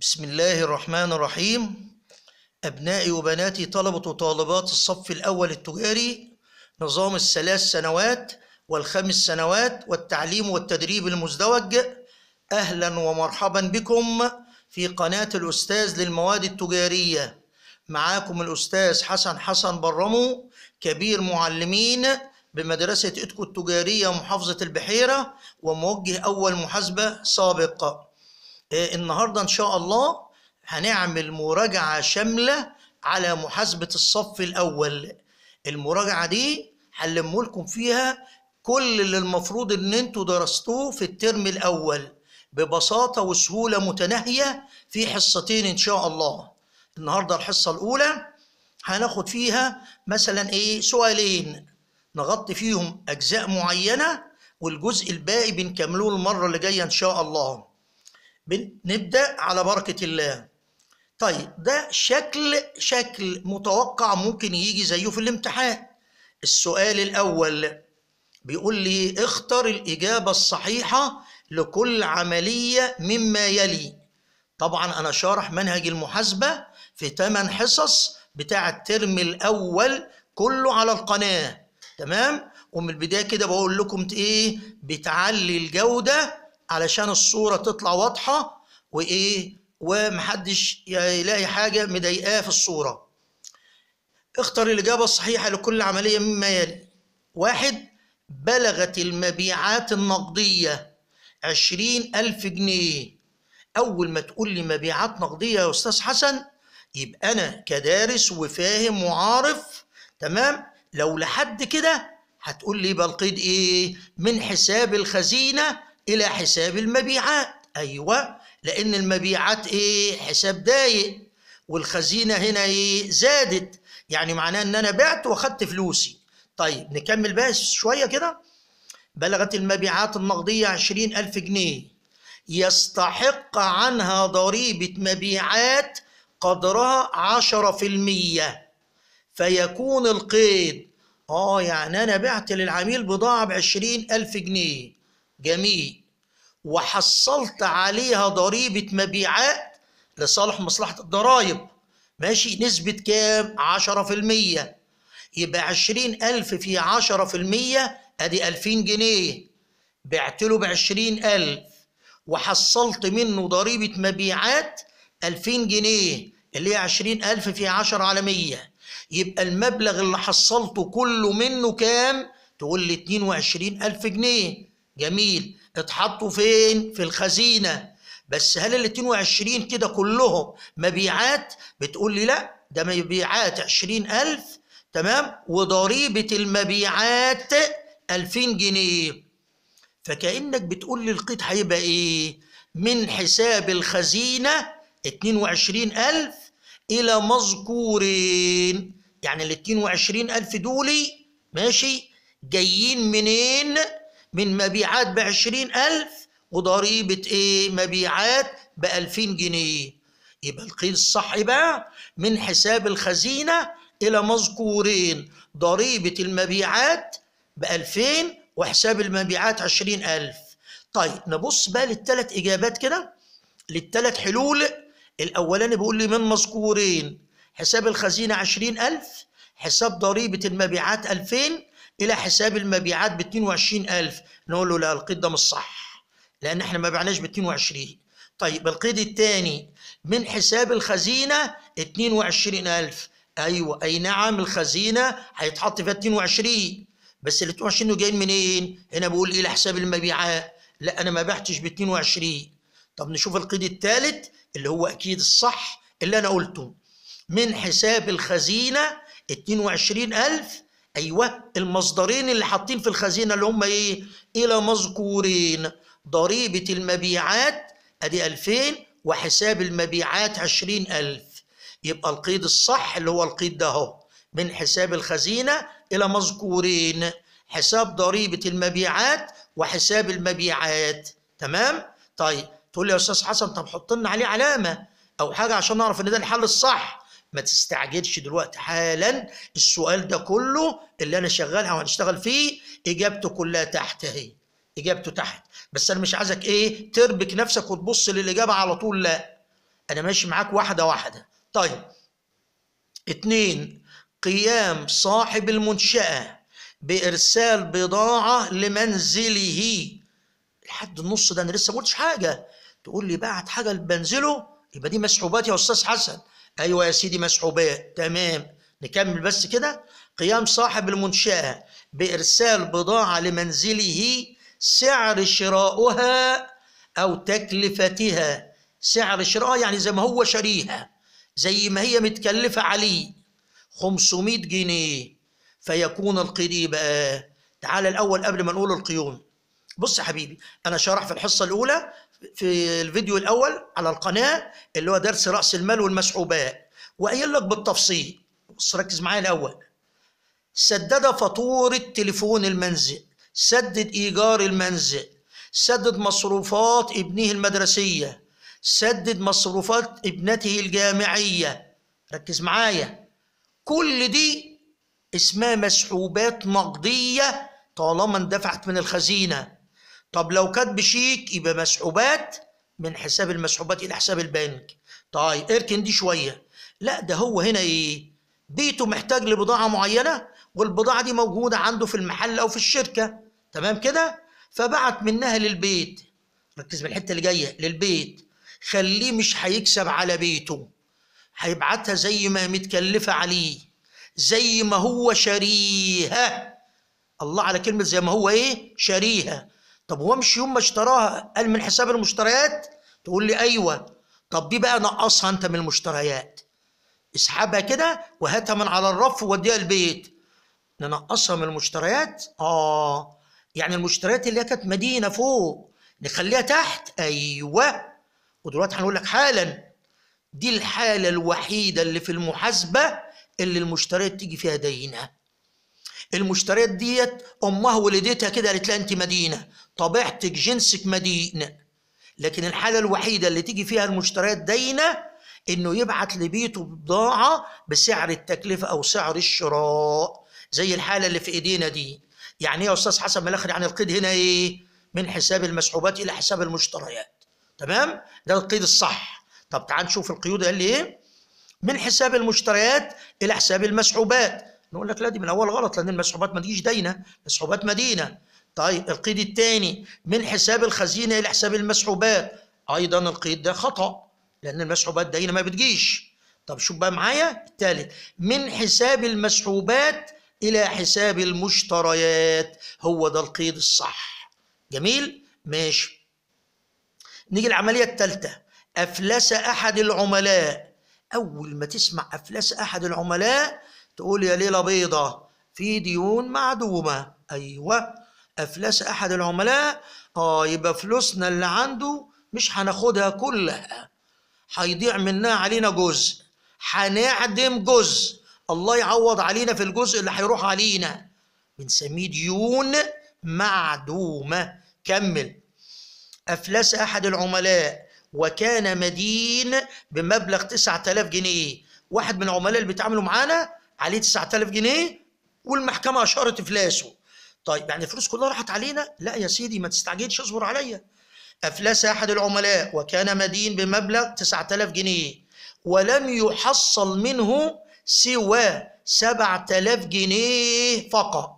بسم الله الرحمن الرحيم أبنائي وبناتي طلبة وطالبات الصف الأول التجاري نظام الثلاث سنوات والخمس سنوات والتعليم والتدريب المزدوج أهلا ومرحبا بكم في قناة الأستاذ للمواد التجارية معاكم الأستاذ حسن حسن برمو كبير معلمين بمدرسة إتكو التجارية محافظة البحيرة وموجه أول محاسبة سابقة إيه، النهارده ان شاء الله هنعمل مراجعه شامله على محاسبه الصف الاول المراجعه دي هلم لكم فيها كل اللي المفروض ان انتوا درستوه في الترم الاول ببساطه وسهوله متناهيه في حصتين ان شاء الله النهارده الحصه الاولى هناخد فيها مثلا ايه سؤالين نغطي فيهم اجزاء معينه والجزء الباقي بنكملوه المره اللي جايه ان شاء الله نبدأ على بركة الله طيب ده شكل شكل متوقع ممكن يجي زيه في الامتحان السؤال الأول بيقول لي اختر الإجابة الصحيحة لكل عملية مما يلي طبعا أنا شارح منهج المحاسبة في 8 حصص بتاع الترم الأول كله على القناة تمام ومن البداية كده بقول لكم إيه بتعلي الجودة علشان الصورة تطلع واضحة وإيه ومحدش يلاقي حاجة مضايقاه في الصورة اختر الإجابة الصحيحة لكل عملية مما يلي واحد بلغت المبيعات النقدية عشرين ألف جنيه أول ما تقول لي مبيعات نقدية يا أستاذ حسن يبقى أنا كدارس وفاهم وعارف تمام لو لحد كده هتقول لي بلقيد إيه من حساب الخزينة إلى حساب المبيعات أيوة لأن المبيعات إيه حساب ضايق والخزينة هنا إيه زادت يعني معناه إن أنا بعت واخدت فلوسي طيب نكمل بقى شوية كده بلغت المبيعات النقدية 20000 جنيه يستحق عنها ضريبة مبيعات قدرها عشرة في المية فيكون القيد آه يعني أنا بعت للعميل بضاعة بعشرين ألف جنيه جميل وحصلت عليها ضريبة مبيعات لصالح مصلحة الضرائب ماشي نسبة كام؟ 10% يبقى 20000 في 10% أدي 2000 جنيه بعت له ب 20000 وحصلت منه ضريبة مبيعات 2000 جنيه اللي هي 20000 في 10 على 100 يبقى المبلغ اللي حصلته كله منه كام؟ تقول لي 22000 جنيه جميل اتحطوا فين في الخزينه بس هل ال 22 كده كلهم مبيعات بتقول لي لا ده مبيعات 20000 تمام وضريبه المبيعات 2000 جنيه فكانك بتقول لي القيد هيبقى ايه من حساب الخزينه 22000 الى مذكورين يعني ال 22000 دولي ماشي جايين منين من مبيعات بعشرين ألف وضريبة إيه مبيعات بألفين جنيه يبقى القيد الصح بقى من حساب الخزينة إلى مذكورين ضريبة المبيعات بألفين وحساب المبيعات عشرين ألف طيب نبص بقى للتلات إجابات كده للتلات حلول الأولاني بيقول لي من مذكورين حساب الخزينة عشرين ألف حساب ضريبة المبيعات ألفين الى حساب المبيعات ب 22000 نقول له لا القيد ده مش صح لان احنا ما بعناش ب 22 طيب القيد الثاني من حساب الخزينه 22000 ايوه اي نعم الخزينه هيتحط فيها 22 بس ال 22 جايين منين؟ هنا بقول الى إيه، حساب المبيعات لا انا ما بعتش ب 22 طب نشوف القيد الثالث اللي هو اكيد الصح اللي انا قلته من حساب الخزينه 22000 ايوه المصدرين اللي حاطين في الخزينه اللي هم ايه الى مذكورين ضريبه المبيعات ادي 2000 وحساب المبيعات 20000 يبقى القيد الصح اللي هو القيد ده اهو من حساب الخزينه الى مذكورين حساب ضريبه المبيعات وحساب المبيعات تمام طيب تقول لي يا استاذ حسن طب حط لنا عليه علامه او حاجه عشان نعرف ان ده الحل الصح ما تستعجلش دلوقتي حالا السؤال ده كله اللي انا شغالها وهنشتغل فيه اجابته كلها تحت اهي اجابته تحت بس انا مش عايزك ايه تربك نفسك وتبص للاجابه على طول لا انا ماشي معاك واحده واحده طيب اتنين قيام صاحب المنشاه بارسال بضاعه لمنزله لحد النص ده انا لسه ما قلتش حاجه تقول لي بعت حاجه لمنزله يبقى دي مسحوبات يا استاذ حسن ايوه يا سيدي مسحوبات تمام نكمل بس كده قيام صاحب المنشاه بارسال بضاعه لمنزله سعر شراؤها او تكلفتها سعر شرائها يعني زي ما هو شاريها زي ما هي متكلفه عليه 500 جنيه فيكون القيدي بقى آه، تعال الاول قبل ما نقول القيوم بص يا حبيبي انا شرح في الحصه الاولى في الفيديو الاول على القناه اللي هو درس راس المال والمسحوبات وقايل لك بالتفصيل بص ركز معايا الاول سدد فاتوره تليفون المنزل سدد ايجار المنزل سدد مصروفات ابنه المدرسيه سدد مصروفات ابنته الجامعيه ركز معايا كل دي اسمها مسحوبات نقديه طالما اندفعت من الخزينه طب لو كاتب شيك يبقى مسحوبات من حساب المسحوبات الى حساب البنك طيب اركن دي شويه لا ده هو هنا ايه بيته محتاج لبضاعه معينه والبضاعه دي موجوده عنده في المحل او في الشركه تمام كده فبعت منها للبيت ركز من الحته اللي جايه للبيت خليه مش هيكسب على بيته هيبعتها زي ما متكلفه عليه زي ما هو شاريها الله على كلمه زي ما هو ايه شاريها طب هو مش يوم ما اشتراها قال من حساب المشتريات تقول لي ايوه طب دي بقى نقصها انت من المشتريات اسحبها كده وهاتها من على الرف ووديها البيت ننقصها من المشتريات اه يعني المشتريات اللي هي كانت مدينه فوق نخليها تحت ايوه ودلوقتي هنقول لك حالا دي الحاله الوحيده اللي في المحاسبه اللي المشتريات تيجي فيها دينه المشتريات ديت امها ولدتها كده قالت لها انت مدينه طبيعتك جنسك مدين لكن الحالة الوحيدة اللي تيجي فيها المشتريات دينة انه يبعت لبيته بضاعة بسعر التكلفة او سعر الشراء زي الحالة اللي في ايدينا دي يعني ايه يا استاذ حسن ملاخر يعني القيد هنا ايه من حساب المسحوبات الى حساب المشتريات تمام ده القيد الصح طب تعال نشوف القيود قال لي ايه من حساب المشتريات الى حساب المسحوبات نقول لك لا دي من الاول غلط لان المسحوبات ما تجيش داينه مسحوبات مدينه طيب القيد الثاني من حساب الخزينه الى حساب المسحوبات ايضا القيد ده خطا لان المسحوبات ده ما بتجيش طب شوف بقى معايا الثالث من حساب المسحوبات الى حساب المشتريات هو ده القيد الصح جميل ماشي نيجي العمليه الثالثه افلس احد العملاء اول ما تسمع افلس احد العملاء تقول يا ليله بيضه في ديون معدومه ايوه أفلس أحد العملاء آه يبقى فلوسنا اللي عنده مش هناخدها كلها هيضيع منها علينا جزء هنعدم جزء الله يعوض علينا في الجزء اللي هيروح علينا بنسميه ديون معدومة كمل أفلس أحد العملاء وكان مدين بمبلغ 9000 جنيه واحد من العملاء اللي بيتعاملوا معانا عليه 9000 جنيه والمحكمة أشارت إفلاسه طيب يعني الفلوس كلها راحت علينا لا يا سيدي ما تستعجلش اصبر عليا أفلس أحد العملاء وكان مدين بمبلغ 9000 جنيه ولم يحصل منه سوى 7000 جنيه فقط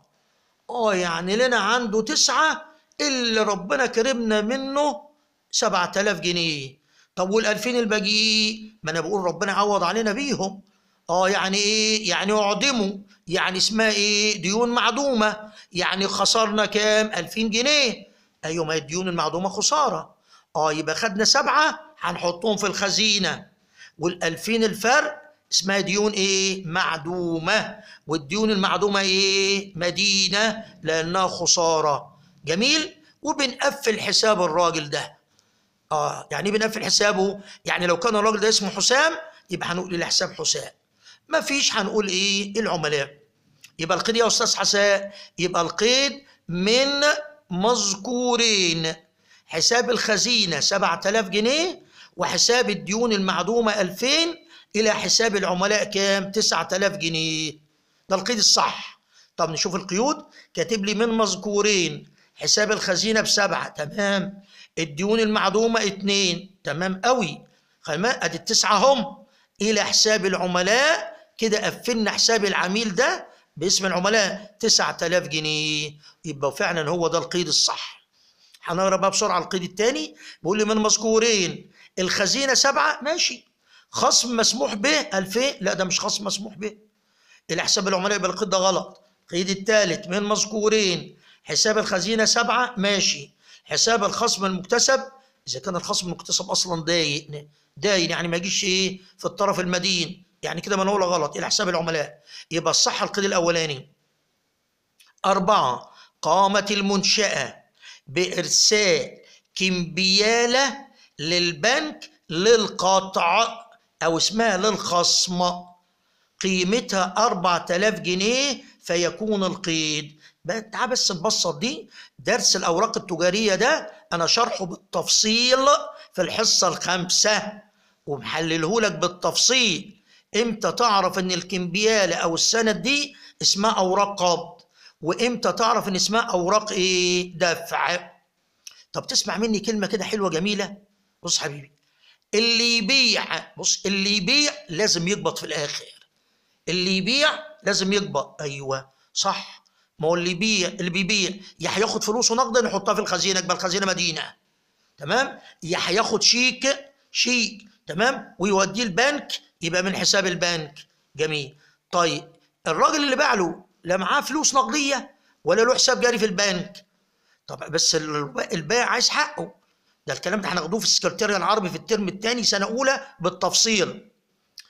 اه يعني لنا عنده تسعة اللي ربنا كرمنا منه 7000 جنيه طب وال 2000 الباقيين؟ ما انا بقول ربنا عوض علينا بيهم اه يعني ايه يعني اعدموا يعني اسمها ايه ديون معدومه يعني خسرنا كام 2000 جنيه ايوه ما الديون المعدومه خساره اه يبقى خدنا سبعه هنحطهم في الخزينه وال2000 الفرق اسمها ديون ايه معدومه والديون المعدومه ايه مدينه لانها خساره جميل وبنقفل حساب الراجل ده اه يعني ايه بنقفل حسابه يعني لو كان الراجل ده اسمه حسام يبقى هنقول له حساب حسام ما فيش هنقول ايه العملاء يبقى القيد يا استاذ حساء يبقى القيد من مذكورين حساب الخزينه 7000 جنيه وحساب الديون المعدومه 2000 الى حساب العملاء كام 9000 جنيه ده القيد الصح طب نشوف القيود كاتب لي من مذكورين حساب الخزينه بسبعه تمام الديون المعدومه اتنين تمام قوي خلينا ادي التسعه هم الى حساب العملاء كده قفلنا حساب العميل ده باسم العملاء 9000 جنيه يبقى فعلا هو ده القيد الصح هنقرا بقى بسرعه القيد الثاني بيقول لي من مذكورين الخزينه سبعه ماشي خصم مسموح به 2000 لا ده مش خصم مسموح به الحساب العملاء يبقى القيد ده غلط القيد الثالث من مذكورين حساب الخزينه سبعه ماشي حساب الخصم المكتسب اذا كان الخصم المكتسب اصلا ضايق داين يعني ما يجيش ايه في الطرف المدين يعني كده منقولة غلط إلى حساب العملاء يبقى الصح القيد الأولاني أربعة قامت المنشأة بإرساء كمبيالة للبنك للقطع أو اسمها للخصم قيمتها 4000 جنيه فيكون القيد تعال بس نبسط دي درس الأوراق التجارية ده أنا شرحه بالتفصيل في الحصة الخامسة ومحللهولك بالتفصيل امتى تعرف ان الكمبياله او السند دي اسمها اوراق قبض وامتى تعرف ان اسمها اوراق ايه دفع طب تسمع مني كلمه كده حلوه جميله بص حبيبي اللي يبيع بص اللي يبيع لازم يقبض في الاخر اللي يبيع لازم يقبض ايوه صح ما هو اللي يبيع اللي بيبيع يا هياخد فلوسه نقدا يحطها في الخزينه يبقى الخزينه مدينه تمام يا هياخد شيك شيك تمام ويوديه البنك يبقى من حساب البنك جميل طيب الراجل اللي باع له لا معاه فلوس نقديه ولا له حساب جاري في البنك طب بس البائع عايز حقه ده الكلام ده هناخدوه في السكرتيريا العربي في الترم الثاني سنه اولى بالتفصيل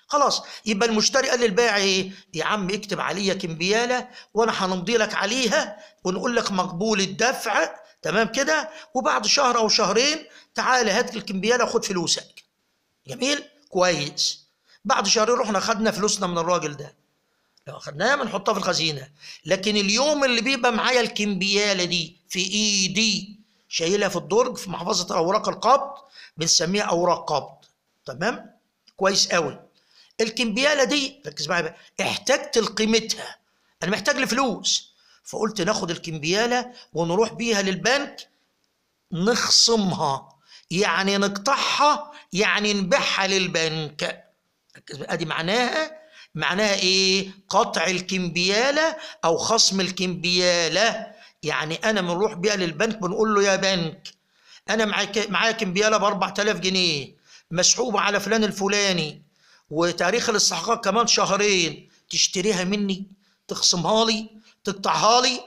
خلاص يبقى المشتري قال للبائع ايه يا عم اكتب عليا كمبياله وانا هنمضي لك عليها ونقول لك مقبول الدفع تمام كده وبعد شهر او شهرين تعالى هات الكمبياله وخد فلوسك جميل كويس بعد شهرين رحنا خدنا فلوسنا من الراجل ده لو اخدناها بنحطها في الخزينه لكن اليوم اللي بيبقى معايا الكمبياله دي في ايدي شايلها في الدرج في محفظه اوراق القبض بنسميها اوراق قبض تمام كويس قوي الكمبياله دي ركز معايا بقى احتجت لقيمتها انا محتاج لفلوس فقلت ناخد الكمبياله ونروح بيها للبنك نخصمها يعني نقطعها يعني نبيعها للبنك ادي معناها معناها ايه قطع الكمبياله او خصم الكمبياله يعني انا بنروح بيها للبنك بنقول له يا بنك انا معايا كمبياله ب 4000 جنيه مسحوبه على فلان الفلاني وتاريخ الاستحقاق كمان شهرين تشتريها مني تخصمها لي تقطعها لي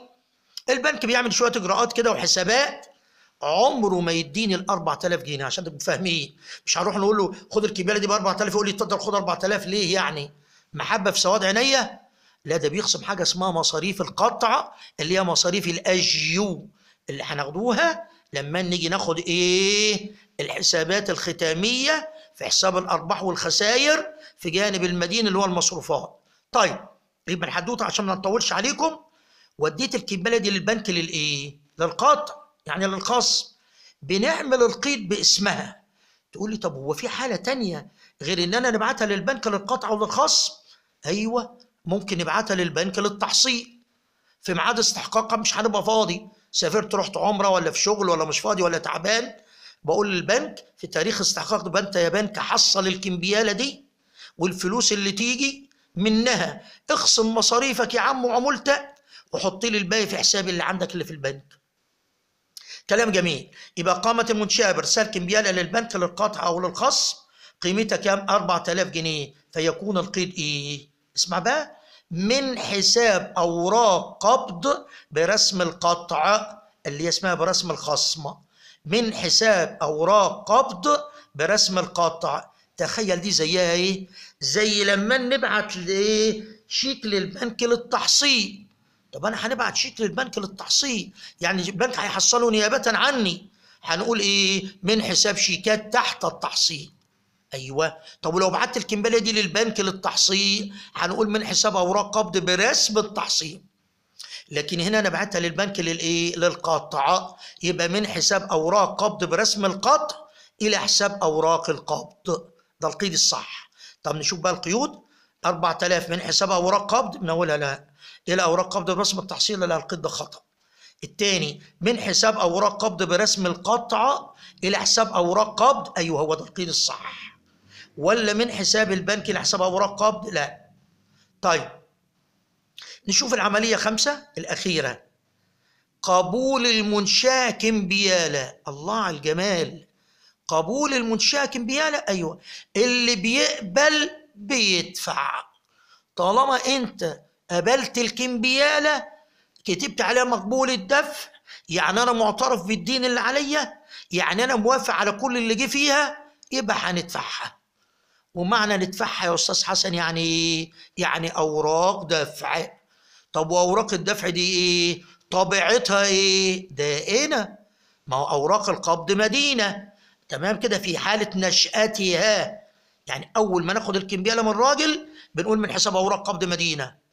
البنك بيعمل شويه اجراءات كده وحسابات عمره ما يديني ال 4000 جنيه عشان تبقوا فاهمين مش هروح نقول له خد الكباله دي ب 4000 يقول لي اتفضل خد 4000 ليه يعني محبه في سواد عينيا لا ده بيخصم حاجه اسمها مصاريف القطعه اللي هي مصاريف الاجيو اللي هناخدوها لما نيجي ناخد ايه الحسابات الختاميه في حساب الارباح والخسائر في جانب المدين اللي هو المصروفات طيب يبقى الحدوته عشان ما نطولش عليكم وديت الكباله دي للبنك للايه للقطع يعني للخاص بنعمل القيد باسمها تقول لي طب هو في حاله تانية غير ان انا نبعتها للبنك للقطع وللخصم ايوه ممكن نبعتها للبنك للتحصيل في ميعاد استحقاقها مش هنبقى فاضي سافرت رحت عمره ولا في شغل ولا مش فاضي ولا تعبان بقول للبنك في تاريخ استحقاق ده انت يا بنك حصل الكمبياله دي والفلوس اللي تيجي منها اخصم مصاريفك يا عم وعمولتك وحط لي الباقي في حسابي اللي عندك اللي في البنك كلام جميل يبقى قامت المنشاه بارسال كمبيالة للبنك للقطع او للخصم قيمتها كام 4000 جنيه فيكون القيد ايه اسمع بقى من حساب اوراق قبض برسم القطع اللي اسمها برسم الخصم من حساب اوراق قبض برسم القطع تخيل دي زيها ايه زي لما نبعت لايه شيك للبنك للتحصيل طب انا هنبعت شيك للبنك للتحصيل يعني البنك هيحصله نيابه عني هنقول ايه من حساب شيكات تحت التحصيل ايوه طب ولو بعت الكمباليه دي للبنك للتحصيل هنقول من حساب اوراق قبض برسم التحصيل لكن هنا انا بعتها للبنك للايه للقطع يبقى من حساب اوراق قبض برسم القطع الى حساب اوراق القبض ده القيد الصح طب نشوف بقى القيود 4000 من حساب اوراق قبض اولها لا الى اوراق قبض برسم التحصيل اللي هلقيت ده خطا التاني من حساب اوراق قبض برسم القطعه الى حساب اوراق قبض ايوه هو ده القيد الصح ولا من حساب البنك الى حساب اوراق قبض لا طيب نشوف العمليه خمسه الاخيره قبول المنشاه كمبياله الله على الجمال قبول المنشاه كمبياله ايوه اللي بيقبل بيدفع طالما انت قبلت الكمبيالة كتبت عليها مقبول الدفع يعني أنا معترف بالدين اللي عليا يعني أنا موافق على كل اللي جه فيها يبقى هندفعها ومعنى ندفعها يا أستاذ حسن يعني إيه؟ يعني أوراق دفع طب وأوراق الدفع دي إيه؟ طبيعتها إيه؟ دائنة ما هو أوراق القبض مدينة تمام كده في حالة نشأتها يعني أول ما ناخد الكمبيالة من راجل بنقول من حساب أوراق قبض مدينة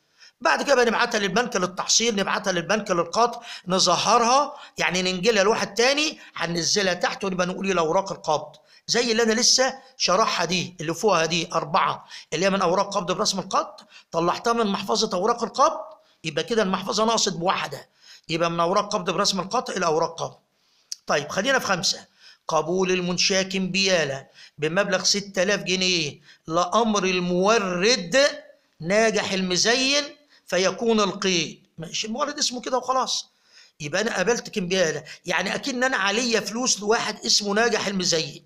بعد كده نبعتها للبنك للتحصيل نبعتها للبنك للقط نظهرها يعني ننجلها لواحد تاني هننزلها تحت ونبقى نقول ايه الاوراق القبض زي اللي انا لسه شرحها دي اللي فوقها دي اربعه اللي هي من اوراق قبض برسم القط طلعتها من محفظه اوراق القبض يبقى كده المحفظه ناقصت بواحده يبقى من اوراق قبض برسم القط الى اوراق قبض. طيب خلينا في خمسه قبول المنشاكم بياله بمبلغ 6000 جنيه لامر المورد ناجح المزين فيكون القيد مش المولد اسمه كده وخلاص يبقى انا قابلت كمبياله يعني اكن انا عليا فلوس لواحد اسمه ناجح المزين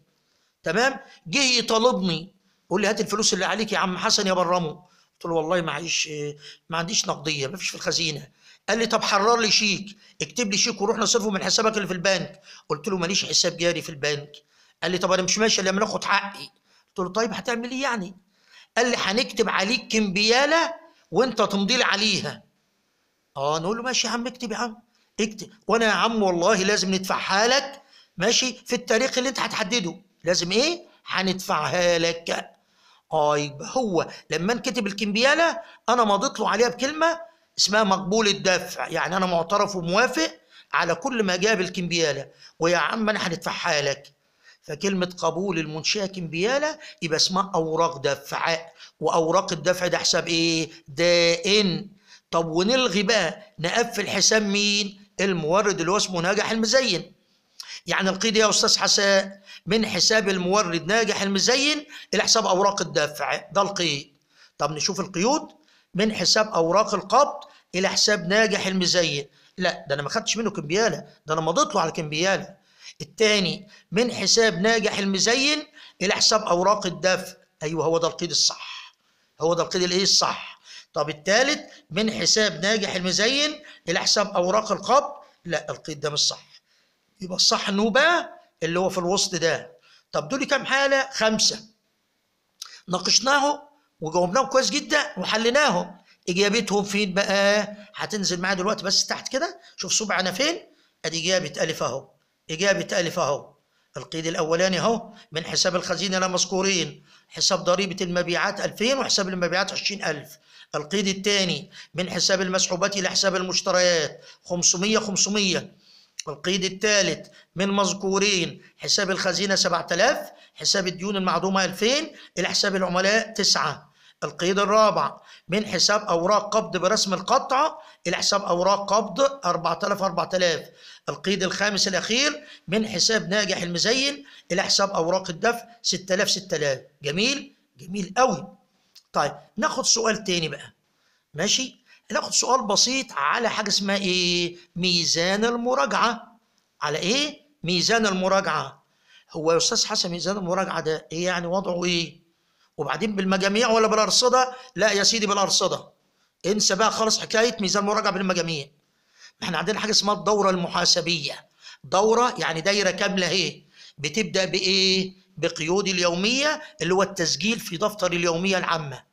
تمام جه يطالبني يقول لي هات الفلوس اللي عليك يا عم حسن يا برمو قلت له والله معيش ما عنديش نقديه ما فيش في الخزينه قال لي طب حرر لي شيك اكتب لي شيك وروح نصرفه من حسابك اللي في البنك قلت له ماليش حساب جاري في البنك قال لي طب انا مش ماشي الا لما ناخد حقي قلت له طيب هتعمل ايه يعني قال لي هنكتب عليك كمبياله وانت تمضي لي عليها اه نقول له ماشي يا عم اكتب يا عم اكتب وانا يا عم والله لازم ندفعها لك ماشي في التاريخ اللي انت هتحدده لازم ايه هندفعها لك اه يبقى هو لما انكتب الكمبياله انا مضيت له عليها بكلمه اسمها مقبول الدفع يعني انا معترف وموافق على كل ما جاب الكمبياله ويا عم انا هندفعها لك فكلمة قبول المنشأة كمبيالة يبقى اسمها أوراق دفع وأوراق الدفع ده حساب إيه؟ دائن طب ونلغي بقى نقفل حساب مين؟ المورد اللي هو اسمه ناجح المزين يعني القيد إيه يا أستاذ حساء من حساب المورد ناجح المزين إلى حساب أوراق الدفع ده القيد طب نشوف القيود من حساب أوراق القبض إلى حساب ناجح المزين لا ده أنا ما خدتش منه كمبيالة ده أنا مضيت له على كمبيالة الثاني من حساب ناجح المزين الى حساب اوراق الدفع ايوه هو ده القيد الصح هو ده القيد الايه الصح طب الثالث من حساب ناجح المزين الى حساب اوراق القبض لا القيد ده مش صح يبقى الصح انه بقى اللي هو في الوسط ده طب دول كام حاله خمسه ناقشناهم وجاوبناهم كويس جدا وحليناهم اجابتهم فين بقى هتنزل معايا دلوقتي بس تحت كده شوف صبعنا انا فين ادي اجابه الف اهو إيجابي تألف أهو القيد الأولاني أهو من حساب الخزينة لا مذكورين حساب ضريبة المبيعات 2000 وحساب المبيعات 20000 القيد الثاني من حساب المسحوبات إلى حساب المشتريات 500 500 القيد الثالث من مذكورين حساب الخزينة 7000 حساب الديون المعدومة 2000 إلى حساب العملاء 9 القيد الرابع من حساب أوراق قبض برسم القطعة إلى حساب أوراق قبض 4000 4000 القيد الخامس الأخير من حساب ناجح المزين إلى حساب أوراق الدفع 6000 6000 جميل جميل قوي طيب ناخد سؤال تاني بقى ماشي ناخد سؤال بسيط على حاجة اسمها إيه ميزان المراجعة على إيه ميزان المراجعة هو يا أستاذ حسن ميزان المراجعة ده إيه يعني وضعه إيه وبعدين بالمجاميع ولا بالارصده لا يا سيدي بالارصده انسى بقى خالص حكايه ميزان مراجعه بالمجاميع احنا عندنا حاجه اسمها الدوره المحاسبيه دوره يعني دايره كامله اهي بتبدا بايه بقيود اليوميه اللي هو التسجيل في دفتر اليوميه العامه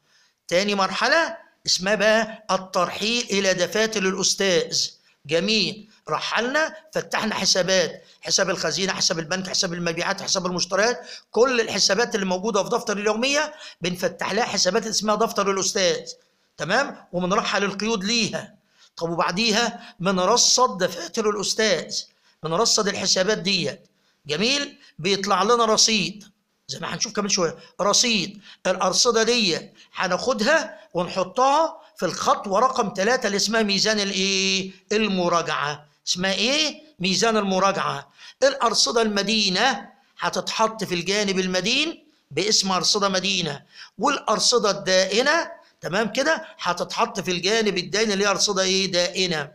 تاني مرحله اسمها بقى الترحيل الى دفاتر الاستاذ جميل رحلنا فتحنا حسابات حساب الخزينه حساب البنك حساب المبيعات حساب المشتريات كل الحسابات اللي موجوده في دفتر اليوميه بنفتح لها حسابات اسمها دفتر الاستاذ تمام وبنرحل القيود ليها طب وبعديها بنرصد دفاتر الاستاذ بنرصد الحسابات ديت جميل بيطلع لنا رصيد زي ما هنشوف كمان شويه رصيد الارصده دي هناخدها ونحطها في الخطوه رقم ثلاثة اللي اسمها ميزان الايه المراجعه اسمها ايه ميزان المراجعه الارصده المدينه هتتحط في الجانب المدين باسم ارصده مدينه والارصده الدائنه تمام كده هتتحط في الجانب الدائن اللي هي ارصده ايه دائنه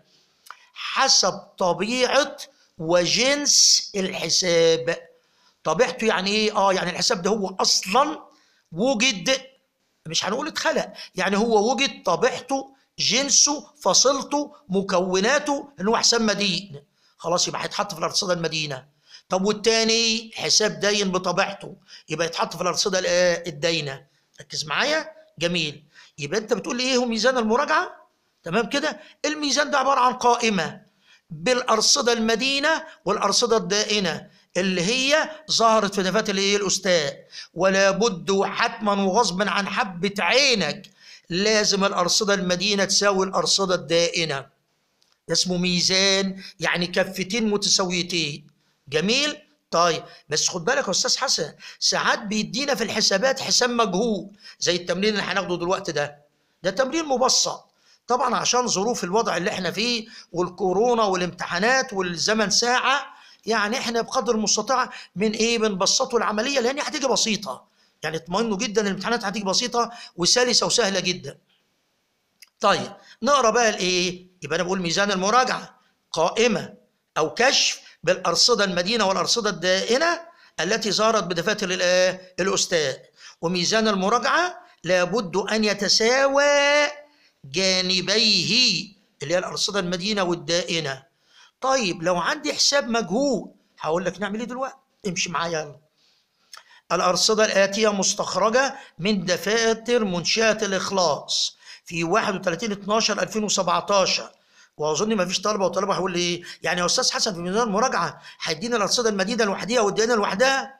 حسب طبيعه وجنس الحساب طبيعته يعني ايه اه يعني الحساب ده هو اصلا وجد مش هنقول اتخلق يعني هو وجد طبيعته جنسه فصيلته مكوناته ان هو حساب مدين خلاص يبقى هيتحط في الارصده المدينه طب والتاني حساب داين بطبيعته يبقى يتحط في الارصده الداينه ركز معايا جميل يبقى انت بتقول لي ايه هو ميزان المراجعه تمام كده الميزان ده عباره عن قائمه بالارصده المدينه والارصده الدائنه اللي هي ظهرت في دفاتر الايه الاستاذ ولا بد حتما وغصبا عن حبه عينك لازم الأرصدة المدينة تساوي الأرصدة الدائنة ده اسمه ميزان يعني كفتين متساويتين جميل طيب بس خد بالك يا استاذ حسن ساعات بيدينا في الحسابات حساب مجهول زي التمرين اللي هناخده دلوقتي ده ده تمرين مبسط طبعا عشان ظروف الوضع اللي احنا فيه والكورونا والامتحانات والزمن ساعه يعني احنا بقدر المستطاع من ايه بنبسطه العمليه لان هتيجي بسيطه يعني اطمنوا جدا الامتحانات هتيجي بسيطه وسلسه وسهله جدا طيب نقرا بقى الايه يبقى انا بقول ميزان المراجعه قائمه او كشف بالارصده المدينه والارصده الدائنه التي ظهرت بدفاتر الاستاذ وميزان المراجعه لابد ان يتساوى جانبيه اللي هي الارصده المدينه والدائنه طيب لو عندي حساب مجهول هقول لك نعمل ايه دلوقتي امشي معايا يلا الأرصدة الآتية مستخرجة من دفاتر منشأة الإخلاص في 31 12 2017 واظن ما فيش طلبه وطلبه هيقول لي ايه يعني يا استاذ حسن في ميزان المراجعه هيدينا الارصده المدينه لوحديها والديانه لوحدها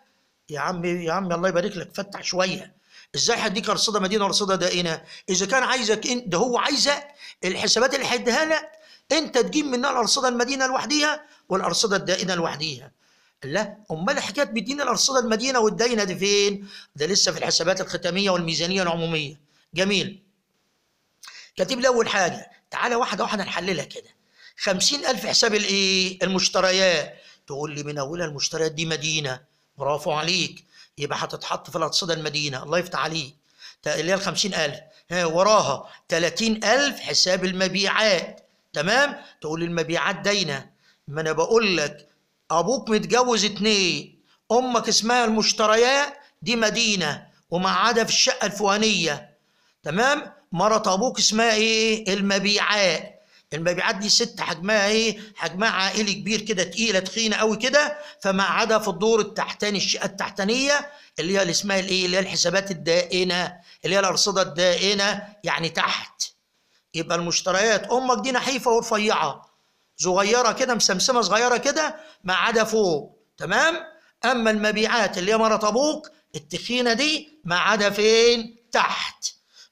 يا عم يا عم الله يبارك لك فتح شويه ازاي هديك ارصده مدينه وارصده دائنه اذا كان عايزك انت ده هو عايزك الحسابات اللي هيديها لك انت تجيب منها الارصده المدينه لوحديها والارصده الدائنه لوحديها لا امال حكايه بيديني الارصده المدينه والدينه دي فين ده لسه في الحسابات الختاميه والميزانيه العموميه جميل كاتب لي اول حاجه تعالى واحده واحده نحللها كده خمسين ألف حساب الإيه؟ المشتريات تقول لي من أولها المشتريات دي مدينة برافو عليك يبقى هتتحط في الأرصدة المدينة الله يفتح عليك اللي هي ال 50000 ها وراها 30000 حساب المبيعات تمام تقول لي المبيعات داينة ما أنا بقول لك أبوك متجوز اتنين أمك اسمها المشتريات دي مدينة ومقعدة في الشقة الفوانية تمام مرة أبوك اسمها إيه المبيعات المبيعات دي ست حجمها ايه؟ حجمها عائلي كبير كده تقيله تخينه قوي كده فمقعدها في الدور التحتاني الشقه التحتانيه اللي هي اسمها الايه؟ اللي هي الحسابات الدائنه اللي هي الارصده الدائنه يعني تحت يبقى المشتريات امك دي نحيفه ورفيعه صغيره كده مسمسمه صغيره كده ما عدا فوق تمام اما المبيعات اللي هي مرت ابوك التخينه دي ما عدا فين تحت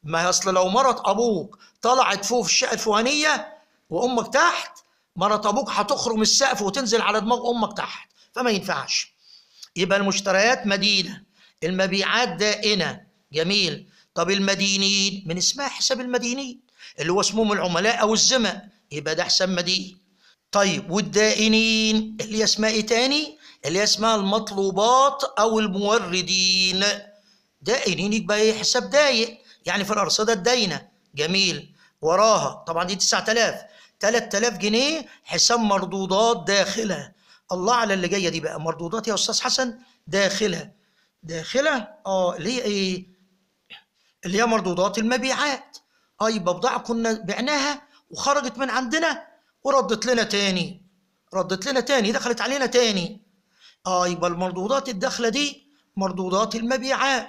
ما هي اصل لو مرت ابوك طلعت فوق في الشقه الفوهانيه وامك تحت مرت ابوك هتخرم السقف وتنزل على دماغ امك تحت فما ينفعش يبقى المشتريات مدينه المبيعات دائنه جميل طب المدينين من اسمها حساب المدينين اللي هو اسمهم العملاء او الزمأ يبقى ده حساب مدين طيب والدائنين اللي اسمها ايه تاني؟ اللي اسمها المطلوبات او الموردين دائنين يبقى ايه حساب دايق يعني في الارصده الداينه جميل وراها طبعا دي 9000 3000 جنيه حساب مردودات داخله الله على اللي جايه دي بقى مردودات يا استاذ حسن داخله داخله اه اللي هي ايه اللي هي مردودات المبيعات اه يبقى بضاعه كنا بعناها وخرجت من عندنا وردت لنا تاني ردت لنا تاني دخلت علينا تاني اه يبقى المردودات الداخله دي مردودات المبيعات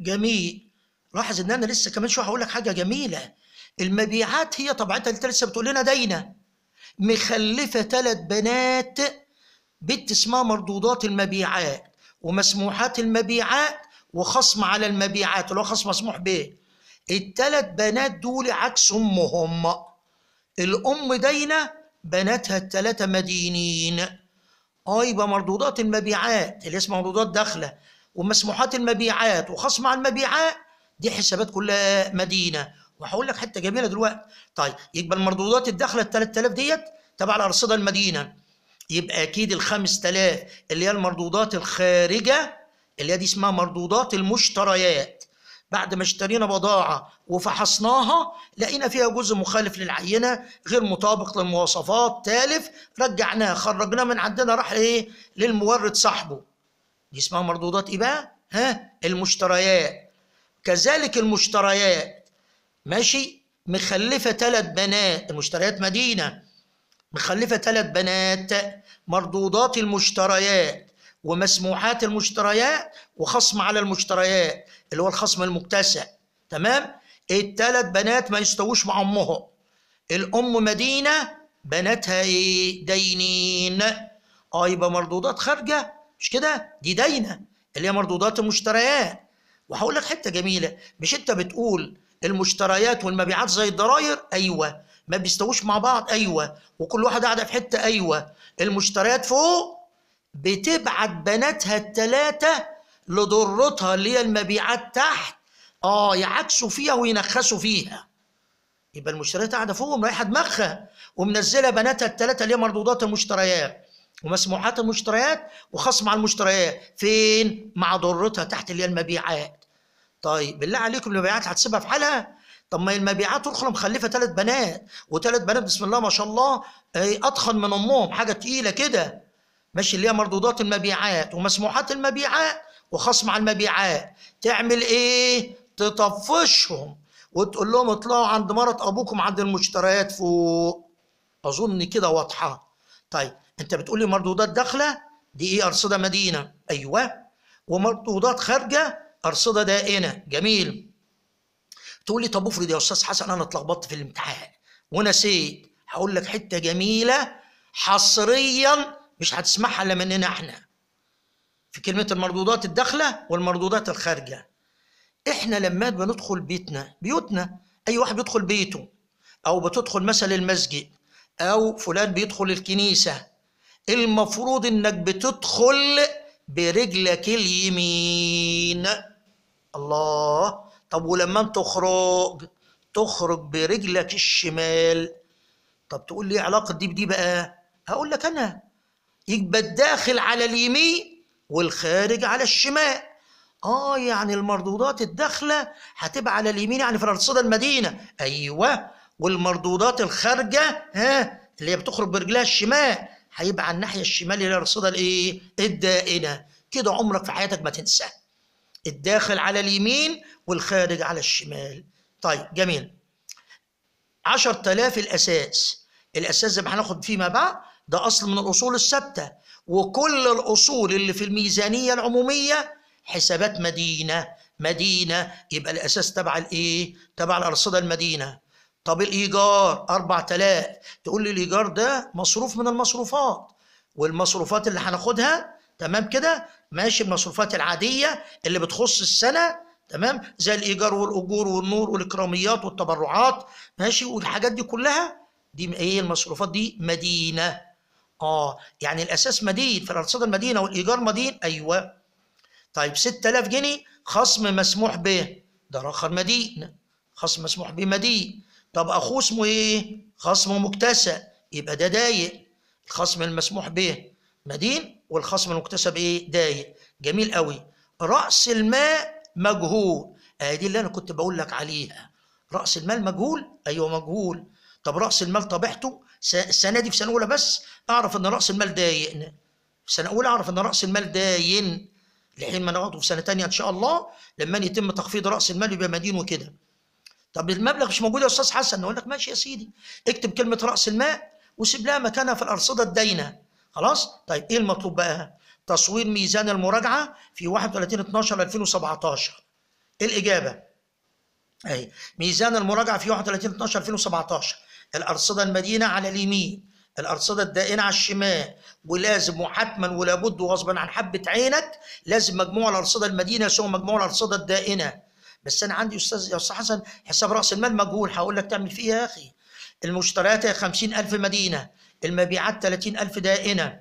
جميل لاحظ ان انا لسه كمان شويه هقول لك حاجه جميله المبيعات هي طبيعتها اللي لسه بتقول لنا داينه مخلفه ثلاث بنات بنت اسمها مردودات المبيعات ومسموحات المبيعات وخصم على المبيعات اللي هو خصم مسموح به الثلاث بنات دول عكس امهم الأم داينة بناتها التلاتة مدينين اه يبقى مردودات المبيعات اللي اسمها مردودات داخلة ومسموحات المبيعات وخصم على المبيعات دي حسابات كلها مدينة وهقول لك حتة جميلة دلوقتي طيب يبقى المردودات الداخلة ال 3000 ديت تبع الأرصدة المدينة يبقى أكيد ال 5000 اللي هي المردودات الخارجة اللي هي دي اسمها مردودات المشتريات بعد ما اشترينا بضاعة وفحصناها لقينا فيها جزء مخالف للعينة غير مطابق للمواصفات تالف رجعناه خرجناه من عندنا راح ايه للمورد صاحبه دي اسمها مردودات ايه بقى ها المشتريات كذلك المشتريات ماشي مخلفة ثلاث بنات المشتريات مدينة مخلفة ثلاث بنات مردودات المشتريات ومسموحات المشتريات وخصم على المشتريات اللي هو الخصم المكتسع تمام الثلاث بنات ما يستووش مع امهم الام مدينه بناتها ايه دينين اه يبقى مردودات خارجه مش كده دي داينه اللي هي مردودات المشتريات وهقول لك حته جميله مش انت بتقول المشتريات والمبيعات زي الضراير ايوه ما بيستووش مع بعض ايوه وكل واحد قاعده في حته ايوه المشتريات فوق بتبعت بناتها التلاتة لضرتها اللي هي المبيعات تحت اه يعكسوا فيها وينخسوا فيها يبقى المشتريات قاعده فوقهم رايحه دماغها ومنزله بناتها التلاتة اللي هي مردودات المشتريات ومسموحات المشتريات وخصم على المشتريات فين مع ضرتها تحت اللي هي المبيعات طيب بالله عليكم المبيعات هتسيبها في حالها طب ما المبيعات الاخرى مخلفه ثلاث بنات وثلاث بنات بسم الله ما شاء الله ايه من امهم حاجه تقيله كده ماشي اللي هي مردودات المبيعات ومسموحات المبيعات وخصم على المبيعات تعمل ايه تطفشهم وتقول لهم اطلعوا عند مرض ابوكم عند المشتريات فوق اظن كده واضحه طيب انت بتقول لي مردودات داخله دي ايه ارصده مدينه ايوه ومردودات خارجه ارصده دائنه جميل تقول لي طب افرض يا استاذ حسن انا اتلخبطت في الامتحان ونسيت هقول لك حته جميله حصريا مش هتسمعها الا مننا احنا في كلمه المردودات الداخله والمردودات الخارجه احنا لما بندخل بيتنا بيوتنا اي واحد بيدخل بيته او بتدخل مثلا المسجد او فلان بيدخل الكنيسه المفروض انك بتدخل برجلك اليمين الله طب ولما تخرج تخرج برجلك الشمال طب تقول لي علاقه دي بدي بقى هقول لك انا يبقى الداخل على اليمين والخارج على الشمال اه يعني المردودات الداخله هتبقى على اليمين يعني في الارصده المدينه ايوه والمردودات الخارجه ها اللي هي بتخرج برجلها الشمال هيبقى على الناحيه الشمال الارصده الايه الدائنه كده عمرك في حياتك ما تنساه الداخل على اليمين والخارج على الشمال طيب جميل 10000 الاساس الاساس زي ما هناخد فيما بعد ده أصل من الأصول الثابتة وكل الأصول اللي في الميزانية العمومية حسابات مدينة مدينة يبقى الأساس تبع الإيه؟ تبع الأرصدة المدينة طب الإيجار 4000 تقول لي الإيجار ده مصروف من المصروفات والمصروفات اللي هناخدها تمام كده ماشي المصروفات العادية اللي بتخص السنة تمام زي الايجار والاجور والنور والاكراميات والتبرعات ماشي والحاجات دي كلها دي ايه المصروفات دي مدينه اه يعني الاساس مدين في الارصده المدينه والايجار مدين ايوه طيب 6000 جنيه خصم مسموح به ده اخر مدين خصم مسموح به مدين طب اخوه اسمه ايه خصم مكتسب يبقى ده ضايق الخصم المسموح به مدين والخصم المكتسب ايه ضايق جميل قوي راس الماء مجهول ادي آه، دي اللي انا كنت بقول لك عليها راس المال مجهول ايوه مجهول طب راس المال طبيعته السنه دي في سنه اولى بس اعرف ان راس المال ضايقنا في سنه اولى اعرف ان راس المال داين لحين ما نقعد في سنه ثانيه ان شاء الله لما يتم تخفيض راس المال يبقى مدين وكده طب المبلغ مش موجود يا استاذ حسن نقول لك ماشي يا سيدي اكتب كلمه راس المال وسيب لها مكانها في الارصده الداينه خلاص طيب ايه المطلوب بقى تصوير ميزان المراجعه في 31 12 2017 الاجابه اهي ميزان المراجعه في 31 12 2017 الأرصدة المدينة على اليمين الأرصدة الدائنة على الشمال ولازم وحتما ولابد وغصبا عن حبة عينك لازم مجموع الأرصدة المدينة سوى مجموع الأرصدة الدائنة بس أنا عندي أستاذ يا أستاذ حسن حساب رأس المال مجهول هقول لك تعمل فيه إيه يا أخي المشتريات 50000 مدينة المبيعات 30000 دائنة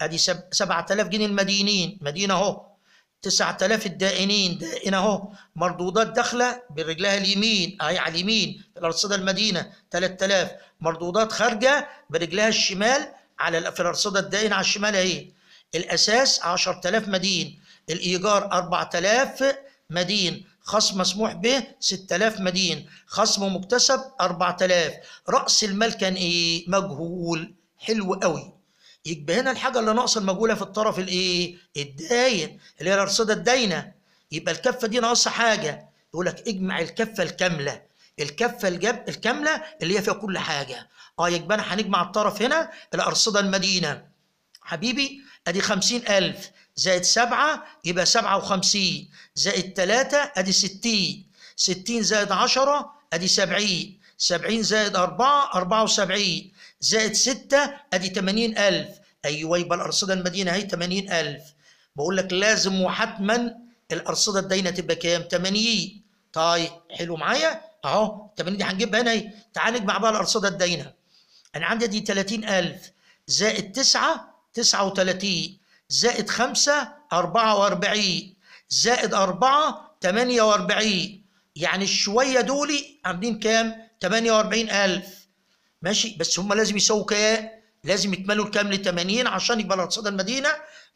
أدي 7000 جنيه المدينين مدينة أهو 9000 الدائنين دائن أهو مردودات داخلة برجلها اليمين أهي يعني على اليمين في الأرصدة المدينة 3000 مردودات خارجة برجلها الشمال على في الأرصدة الدائنة على الشمال أهي الأساس 10000 مدين الإيجار 4000 مدين خصم مسموح به 6000 مدين خصم مكتسب 4000 رأس المال كان إيه مجهول حلو قوي يبقى هنا الحاجه اللي ناقصه المجهوله في الطرف الايه؟ الداين اللي هي الارصده الداينه يبقى الكفه دي ناقصه حاجه يقول لك اجمع الكفه الكامله الكفه الجب الكامله اللي هي فيها كل حاجه اه يبقى انا هنجمع الطرف هنا الارصده المدينه حبيبي ادي 50000 زائد 7 يبقى 57 زائد 3 ادي 60 60 زائد 10 ادي 70 70 زائد 4 74 زائد 6 ادي 80000 ايوه يبقى الارصده المدينه اهي 80000 بقول لك لازم وحتما الارصده الداينه تبقى كام 80 طيب حلو معايا اهو 80 دي هنجيبها هنا ايه تعال نجمع بقى الارصده الداينه انا عندي دي 30000 زائد 9 39 زائد 5 44 زائد تمانية 48 يعني الشويه دول عاملين كام 48000 ماشي بس هم لازم يساووا كام؟ لازم يكملوا الكام ل 80 عشان يبقى الارصده المدينه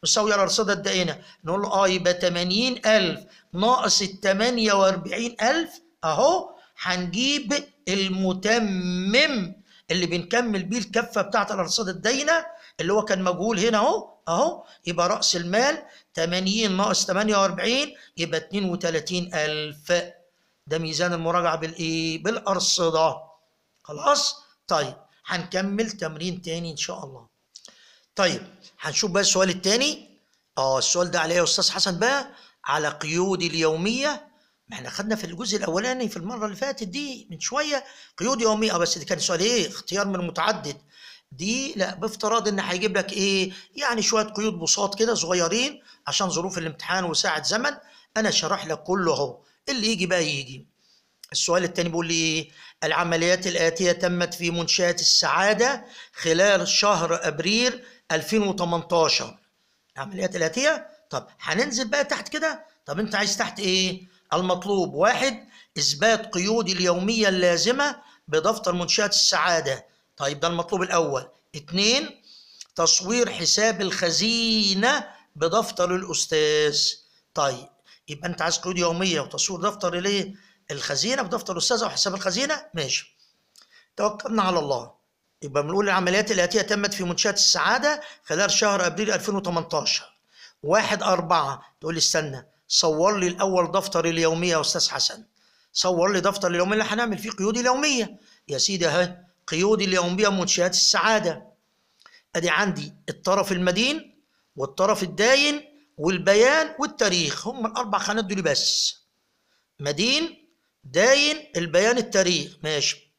مساويه الارصده الدائنه نقول له اه يبقى 80000 ناقص ال 48000 اهو هنجيب المتمم اللي بنكمل بيه الكفه بتاعت الارصده الداينه اللي هو كان مجهول هنا اهو اهو يبقى راس المال 80 ناقص 48 يبقى 32000 ده ميزان المراجعه بالايه؟ بالارصده خلاص طيب هنكمل تمرين تاني ان شاء الله طيب هنشوف بقى السؤال التاني اه السؤال ده على ايه يا استاذ حسن بقى على قيود اليوميه ما احنا خدنا في الجزء الاولاني في المره اللي فاتت دي من شويه قيود يوميه اه بس دي كان سؤال ايه اختيار من متعدد دي لا بافتراض ان هيجيب لك ايه يعني شويه قيود بساط كده صغيرين عشان ظروف الامتحان وساعه زمن انا شرح لك كله اهو اللي يجي بقى يجي السؤال الثاني بيقول لي العمليات الآتية تمت في منشأة السعادة خلال شهر أبريل 2018 العمليات الآتية طب هننزل بقى تحت كده طب أنت عايز تحت إيه؟ المطلوب واحد إثبات قيود اليومية اللازمة بدفتر منشأة السعادة طيب ده المطلوب الأول اثنين تصوير حساب الخزينة بدفتر الأستاذ طيب يبقى أنت عايز قيود يومية وتصوير دفتر ليه؟ الخزينه بدفتر الاستاذه وحساب الخزينه ماشي توكلنا على الله يبقى بنقول العمليات الاتيه تمت في منشاه السعاده خلال شهر ابريل 2018 واحد أربعة تقول لي استنى صور لي الأول دفتر اليومية يا أستاذ حسن صور لي دفتر اليومية اللي هنعمل فيه قيود اليومية يا سيدي أهي قيود اليومية منشآت السعادة أدي عندي الطرف المدين والطرف الداين والبيان والتاريخ هم الأربع خانات دول بس مدين داين البيان التاريخ ماشي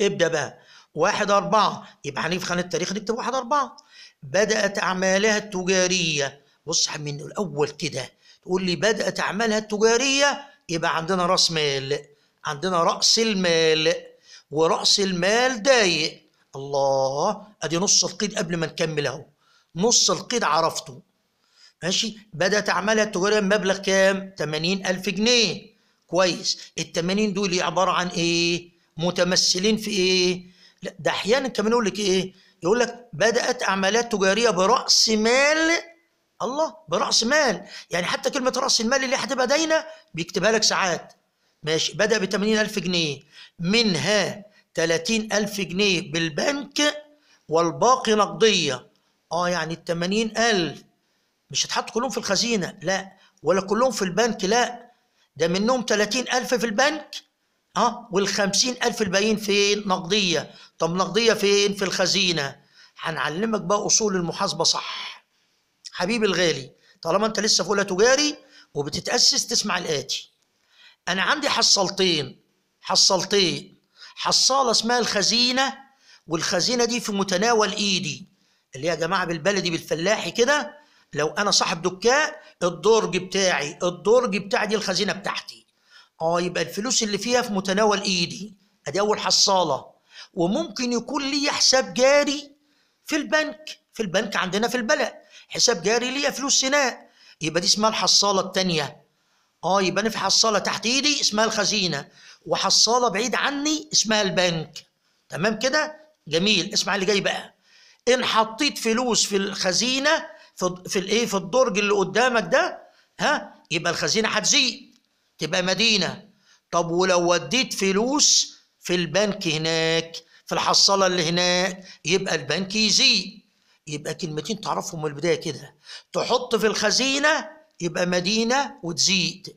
ابدأ بقى واحد أربعة يبقى هنيجي في خانة التاريخ نكتب واحد أربعة بدأت أعمالها التجارية بص من الأول كده تقول لي بدأت أعمالها التجارية يبقى عندنا رأس مال عندنا رأس المال ورأس المال ضايق الله أدي نص القيد قبل ما نكمل أهو نص القيد عرفته ماشي بدأت أعمالها التجارية بمبلغ كام؟ 80000 جنيه كويس ال80 دول إيه؟ عباره عن ايه متمثلين في ايه لا ده احيانا كمان يقول لك ايه يقول لك بدات اعمالات تجاريه براس مال الله براس مال يعني حتى كلمه راس المال اللي هتبقى داينه بيكتبها لك ساعات ماشي بدا ب 80000 جنيه منها 30000 جنيه بالبنك والباقي نقديه اه يعني ال 80000 مش هتحط كلهم في الخزينه لا ولا كلهم في البنك لا ده منهم 30000 في البنك اه وال50000 الباقيين فين نقديه طب نقديه فين في الخزينه هنعلمك بقى اصول المحاسبه صح حبيبي الغالي طالما انت لسه في اولى تجاري وبتتاسس تسمع الاتي انا عندي حصلتين حصلتين حصاله اسمها الخزينه والخزينه دي في متناول ايدي اللي هي يا جماعه بالبلدي بالفلاحي كده لو انا صاحب دكان الدرج بتاعي الدرج بتاعي دي الخزينه بتاعتي اه يبقى الفلوس اللي فيها في متناول ايدي ادي اول حصاله وممكن يكون لي حساب جاري في البنك في البنك عندنا في البلد حساب جاري ليا فلوس سناء يبقى دي اسمها الحصاله الثانيه اه يبقى انا في حصاله تحت ايدي اسمها الخزينه وحصاله بعيد عني اسمها البنك تمام كده جميل اسمع اللي جاي بقى ان حطيت فلوس في الخزينه في في الايه في الدرج اللي قدامك ده ها يبقى الخزينه هتزيد تبقى مدينه طب ولو وديت فلوس في البنك هناك في الحصاله اللي هناك يبقى البنك يزيد يبقى كلمتين تعرفهم من البدايه كده تحط في الخزينه يبقى مدينه وتزيد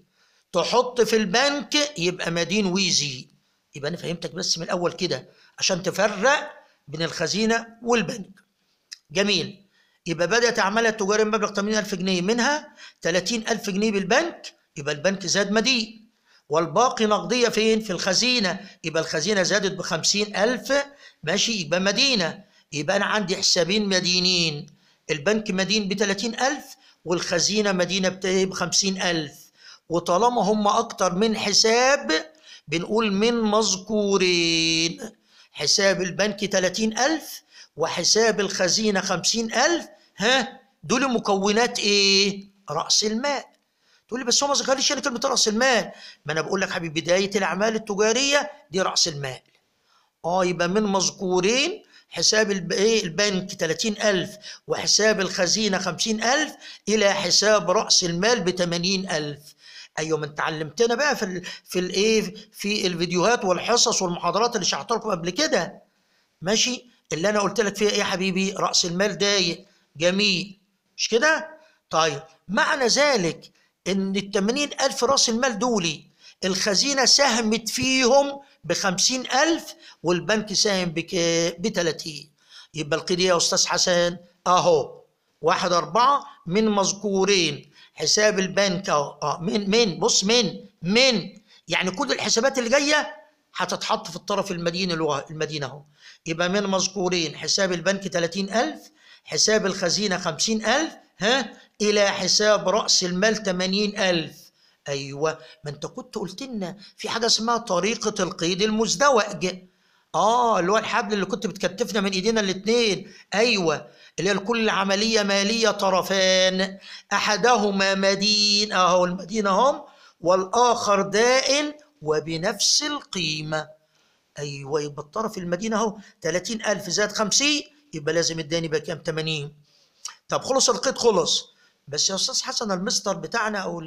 تحط في البنك يبقى مدين ويزيد يبقى انا فهمتك بس من الاول كده عشان تفرق بين الخزينه والبنك جميل يبقى بدأت أعمال التجارية بمبلغ 80000 جنيه منها 30000 جنيه بالبنك يبقى البنك زاد مدين والباقي نقدية فين؟ في الخزينة يبقى الخزينة زادت ب 50000 ماشي يبقى مدينة يبقى أنا عندي حسابين مدينين البنك مدين ب 30000 والخزينة مدينة ب 50000 وطالما هم أكتر من حساب بنقول من مذكورين حساب البنك 30000 وحساب الخزينة 50000 ها دول مكونات ايه راس المال تقول لي بس هو ما ذكرليش انا يعني كلمه راس المال ما انا بقول لك حبيبي بدايه الاعمال التجاريه دي راس المال اه يبقى من مذكورين حساب إيه؟ البنك 30000 وحساب الخزينة 50000 إلى حساب رأس المال ب 80000 أيوة ما أنت علمتنا بقى في الـ في الإيه في الفيديوهات والحصص والمحاضرات اللي شرحت لكم قبل كده ماشي اللي أنا قلت لك فيها إيه يا حبيبي رأس المال دايق جميع مش كده؟ طيب معنى ذلك ان ال 80000 راس المال دولي الخزينه ساهمت فيهم ب 50000 والبنك ساهم بك ب 30 يبقى القضية يا استاذ حسن اهو واحد أربعة من مذكورين حساب البنك اه من من بص من من يعني كل الحسابات اللي جايه هتتحط في الطرف المدينه اللي المدينه اهو يبقى من مذكورين حساب البنك 30000 حساب الخزينة خمسين ألف ها إلى حساب رأس المال ثمانين ألف أيوة ما أنت كنت قلت لنا في حاجة اسمها طريقة القيد المزدوج آه اللي هو الحبل اللي كنت بتكتفنا من إيدينا الاتنين أيوة اللي هي لكل عملية مالية طرفان أحدهما مدين أهو المدينة هم والآخر دائن وبنفس القيمة أيوة يبقى الطرف المدينة أهو 30000 زائد 50 يبقى لازم الداني بكام كام 80 طب خلص القيد خلص بس يا استاذ حسن المستر بتاعنا او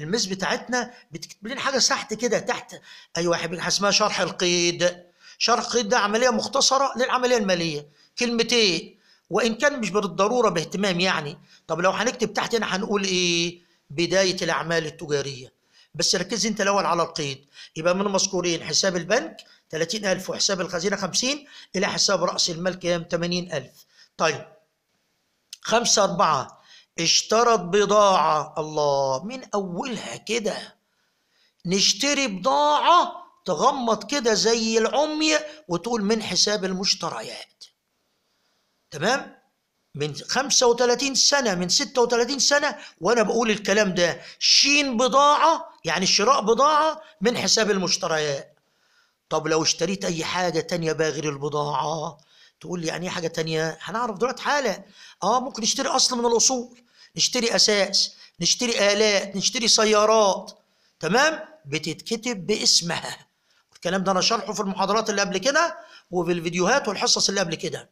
المس بتاعتنا بتكتب لنا حاجه تحت كده تحت ايوه يا حبيبي اسمها شرح القيد شرح القيد ده عمليه مختصره للعمليه الماليه كلمتين وان كان مش بالضروره باهتمام يعني طب لو هنكتب تحت هنا هنقول ايه بدايه الاعمال التجاريه بس ركز انت الاول على القيد يبقى من المذكورين حساب البنك 30000 وحساب الخزينة 50 إلى حساب رأس المال كام 80000 طيب 5 4 اشترط بضاعة الله من أولها كده نشتري بضاعة تغمض كده زي العمي وتقول من حساب المشتريات تمام من 35 سنة من 36 سنة وأنا بقول الكلام ده شين بضاعة يعني شراء بضاعة من حساب المشتريات طب لو اشتريت اي حاجه تانية بقى غير البضاعه تقول لي يعني ايه حاجه تانية هنعرف دلوقتي حالة اه ممكن نشتري اصل من الاصول نشتري اساس نشتري الات نشتري سيارات تمام بتتكتب باسمها الكلام ده انا شرحه في المحاضرات اللي قبل كده وفي الفيديوهات والحصص اللي قبل كده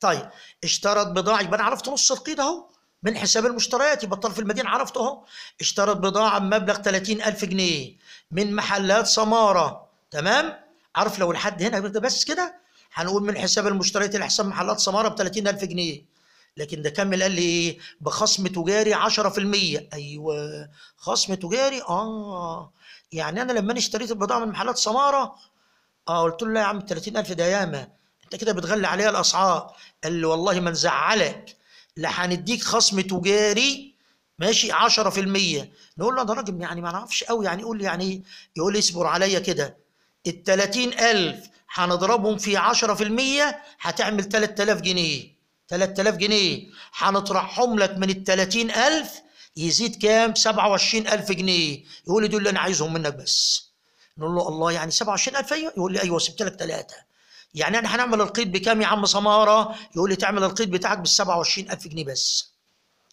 طيب اشترط بضاعه يبقى انا عرفت نص القيد اهو من حساب المشتريات يبقى الطرف المدين عرفته اهو اشترط بضاعه بمبلغ 30000 جنيه من محلات سماره تمام عارف لو الحد هنا بس كده هنقول من حساب المشتريات حساب محلات سماره ب 30000 جنيه لكن ده كمل قال لي ايه بخصم تجاري 10% ايوه خصم تجاري اه يعني انا لما اشتريت البضاعه من محلات سماره اه قلت له لا يا عم 30000 ده ياما انت كده بتغلي عليها الاسعار قال لي والله ما نزعلك لا هنديك خصم تجاري ماشي 10% نقول له ده راجل يعني ما نعرفش قوي يعني يقول لي يعني ايه يقول لي اصبر عليا كده ال 30000 هنضربهم في 10% هتعمل 3000 جنيه 3000 جنيه هنطرحهم لك من ال 30000 يزيد كام 27000 جنيه يقول لي دول اللي انا عايزهم منك بس نقول له الله يعني 27000 ايوه يقول لي ايوه سبت لك ثلاثه يعني انا هنعمل القيد بكام يا عم سماره يقول لي تعمل القيد بتاعك بال 27000 جنيه بس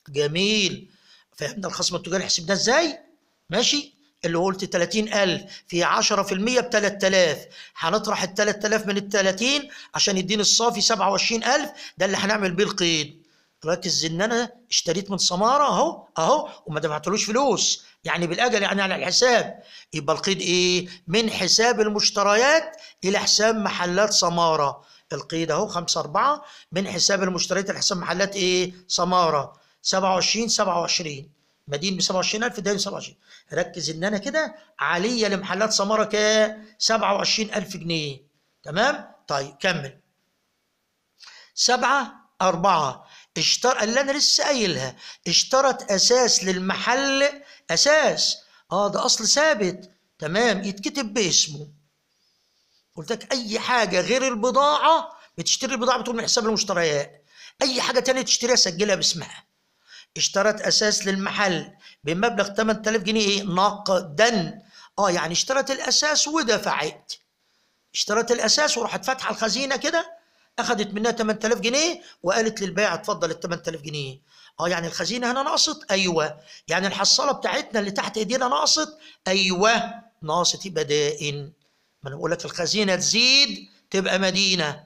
جميل فهمنا الخصم التجاري حسبناه ازاي ماشي اللي قلت 30000 في 10% ب 3000 هنطرح ال 3000 من ال 30 عشان يديني الصافي 27000 ده اللي هنعمل بيه القيد ركز ان انا اشتريت من سماره اهو اهو وما دفعتلوش فلوس يعني بالاجل يعني على الحساب يبقى القيد ايه من حساب المشتريات الى حساب محلات سماره القيد اهو 5 4 من حساب المشتريات الى حساب محلات ايه سماره 27 27 مدين ب 27000 ده 27 ركز ان انا كده عليا لمحلات سماره ك 27000 جنيه تمام طيب كمل سبعة أربعة اشترى اللي أنا لسه قايلها اشترط أساس للمحل أساس أه ده أصل ثابت تمام يتكتب باسمه قلت لك أي حاجة غير البضاعة بتشتري البضاعة بتقول من حساب المشتريات أي حاجة تانية تشتريها سجلها باسمها اشترت اساس للمحل بمبلغ 8000 جنيه نقدا اه يعني اشترت الاساس ودفعت اشترت الاساس وراحت فاتحه الخزينه كده اخذت منها 8000 جنيه وقالت للبائع اتفضل ال 8000 جنيه اه يعني الخزينه هنا نقصت ايوه يعني الحصاله بتاعتنا اللي تحت ايدينا نقصت ايوه نقصت يبقى دائن ما انا بقول لك الخزينه تزيد تبقى مدينه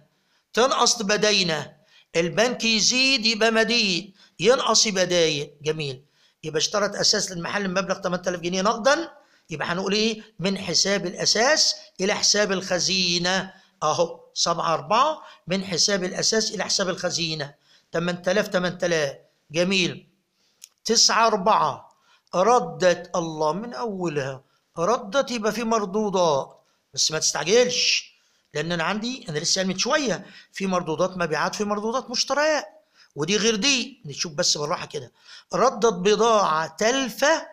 تنقص تبقى داينه البنك يزيد يبقى مدين ينقص بدايه جميل يبقى اشترط اساس للمحل بمبلغ 8000 جنيه نقدا يبقى هنقول ايه من حساب الاساس الى حساب الخزينه اهو 7 4 من حساب الاساس الى حساب الخزينه 8000 8000 جميل 9 4 ردت الله من اولها ردت يبقى في مردودات بس ما تستعجلش لان انا عندي انا لسه قايل شويه في مردودات مبيعات في مردودات مشتريات ودي غير دي نشوف بس بالراحه كده ردت بضاعه تلفه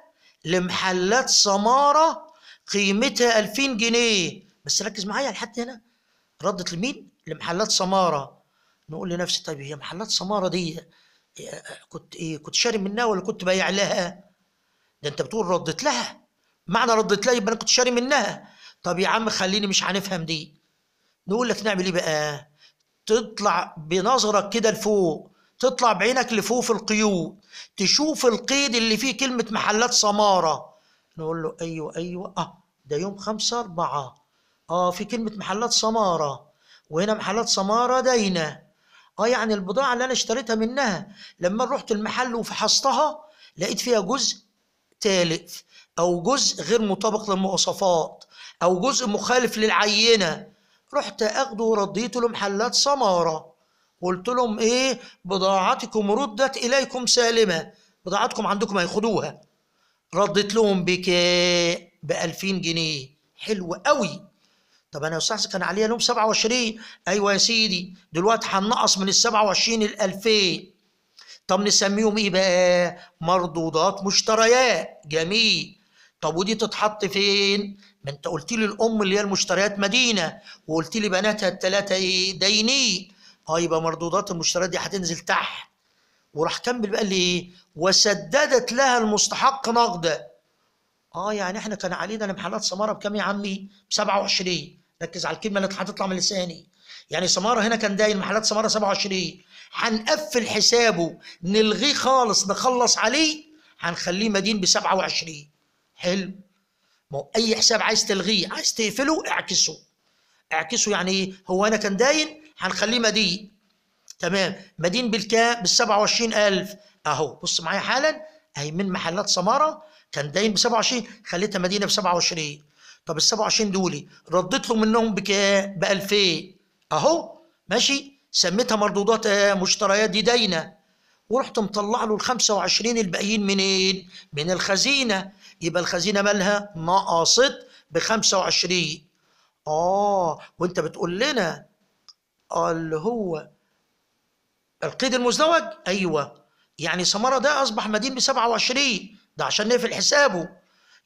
لمحلات سماره قيمتها 2000 جنيه بس ركز معايا لحد هنا ردت لمين لمحلات سماره نقول لنفسي طيب هي محلات سماره دي آه، آه، كنت ايه كنت شاري منها ولا كنت بايع لها ده انت بتقول ردت لها معنى ردت لها يبقى انا كنت شاري منها طب يا عم خليني مش هنفهم دي نقول لك نعمل ايه بقى تطلع بنظرك كده لفوق تطلع بعينك لفوق في القيود تشوف القيد اللي فيه كلمة محلات سمارة نقول له أيوة أيوة أه ده يوم خمسة أربعة أه في كلمة محلات سمارة وهنا محلات سمارة داينة أه يعني البضاعة اللي أنا اشتريتها منها لما رحت المحل وفحصتها لقيت فيها جزء تالف أو جزء غير مطابق للمواصفات أو جزء مخالف للعينة رحت أخده ورديته لمحلات سمارة قلت لهم ايه بضاعتكم ردت اليكم سالمه بضاعتكم عندكم هيخدوها ردت لهم بك ب 2000 جنيه حلو قوي طب انا يا استاذ كان عليها لهم 27 ايوه يا سيدي دلوقتي هنقص من ال 27 ل 2000 طب نسميهم ايه بقى مردودات مشتريات جميل طب ودي تتحط فين ما انت قلت لي الام اللي هي المشتريات مدينه وقلت لي بناتها الثلاثه ايه دينين اه يبقى مردودات المشتريات دي هتنزل تحت وراح كمل بقى لي ايه؟ وسددت لها المستحق نقدا اه يعني احنا كان علينا لمحلات سماره بكام يا عمي ب 27 ركز على الكلمه اللي هتطلع من لساني يعني سماره هنا كان داين محلات سماره 27 هنقفل حسابه نلغيه خالص نخلص عليه هنخليه مدين ب 27 حلو ما هو اي حساب عايز تلغيه عايز تقفله اعكسه اعكسه يعني ايه هو انا كان داين هنخليه مدين تمام مدين بالكام بال 27000 اهو بص معايا حالا اهي من محلات سماره كان داين ب 27 خليتها مدينه ب 27 طب ال 27 دولي رديت له منهم بكام؟ ب 2000 اهو ماشي سميتها مردودات آه، مشتريات دي داينه ورحت مطلع له ال 25 الباقيين منين؟ من الخزينه يبقى الخزينه مالها؟ ناقصت ب 25 اه وانت بتقول لنا اللي هو القيد المزدوج ايوه يعني سمره ده اصبح مدين ب 27 ده عشان نقفل حسابه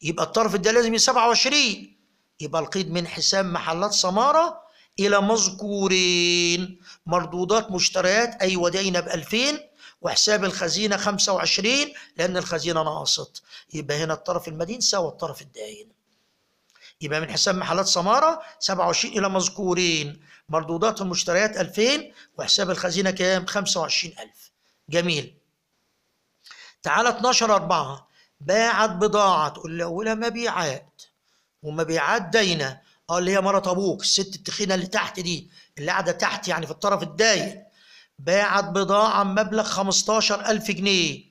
يبقى الطرف ده لازم يبقى 27 يبقى القيد من حساب محلات سماره الى مذكورين مردودات مشتريات اي أيوة، ودينا ب 2000 وحساب الخزينه 25 لان الخزينه نقصت يبقى هنا الطرف المدين سوى الطرف الداين يبقى من حساب محلات سماره 27 الى مذكورين مردودات المشتريات 2000 وحساب الخزينه كام 25000 جميل تعالى 12 4 باعت بضاعه تقول لي اولها مبيعات ومبيعات داينه اه اللي هي مرات ابوك الست التخينه اللي تحت دي اللي قاعده تحت يعني في الطرف الدايق باعت بضاعه بمبلغ 15000 جنيه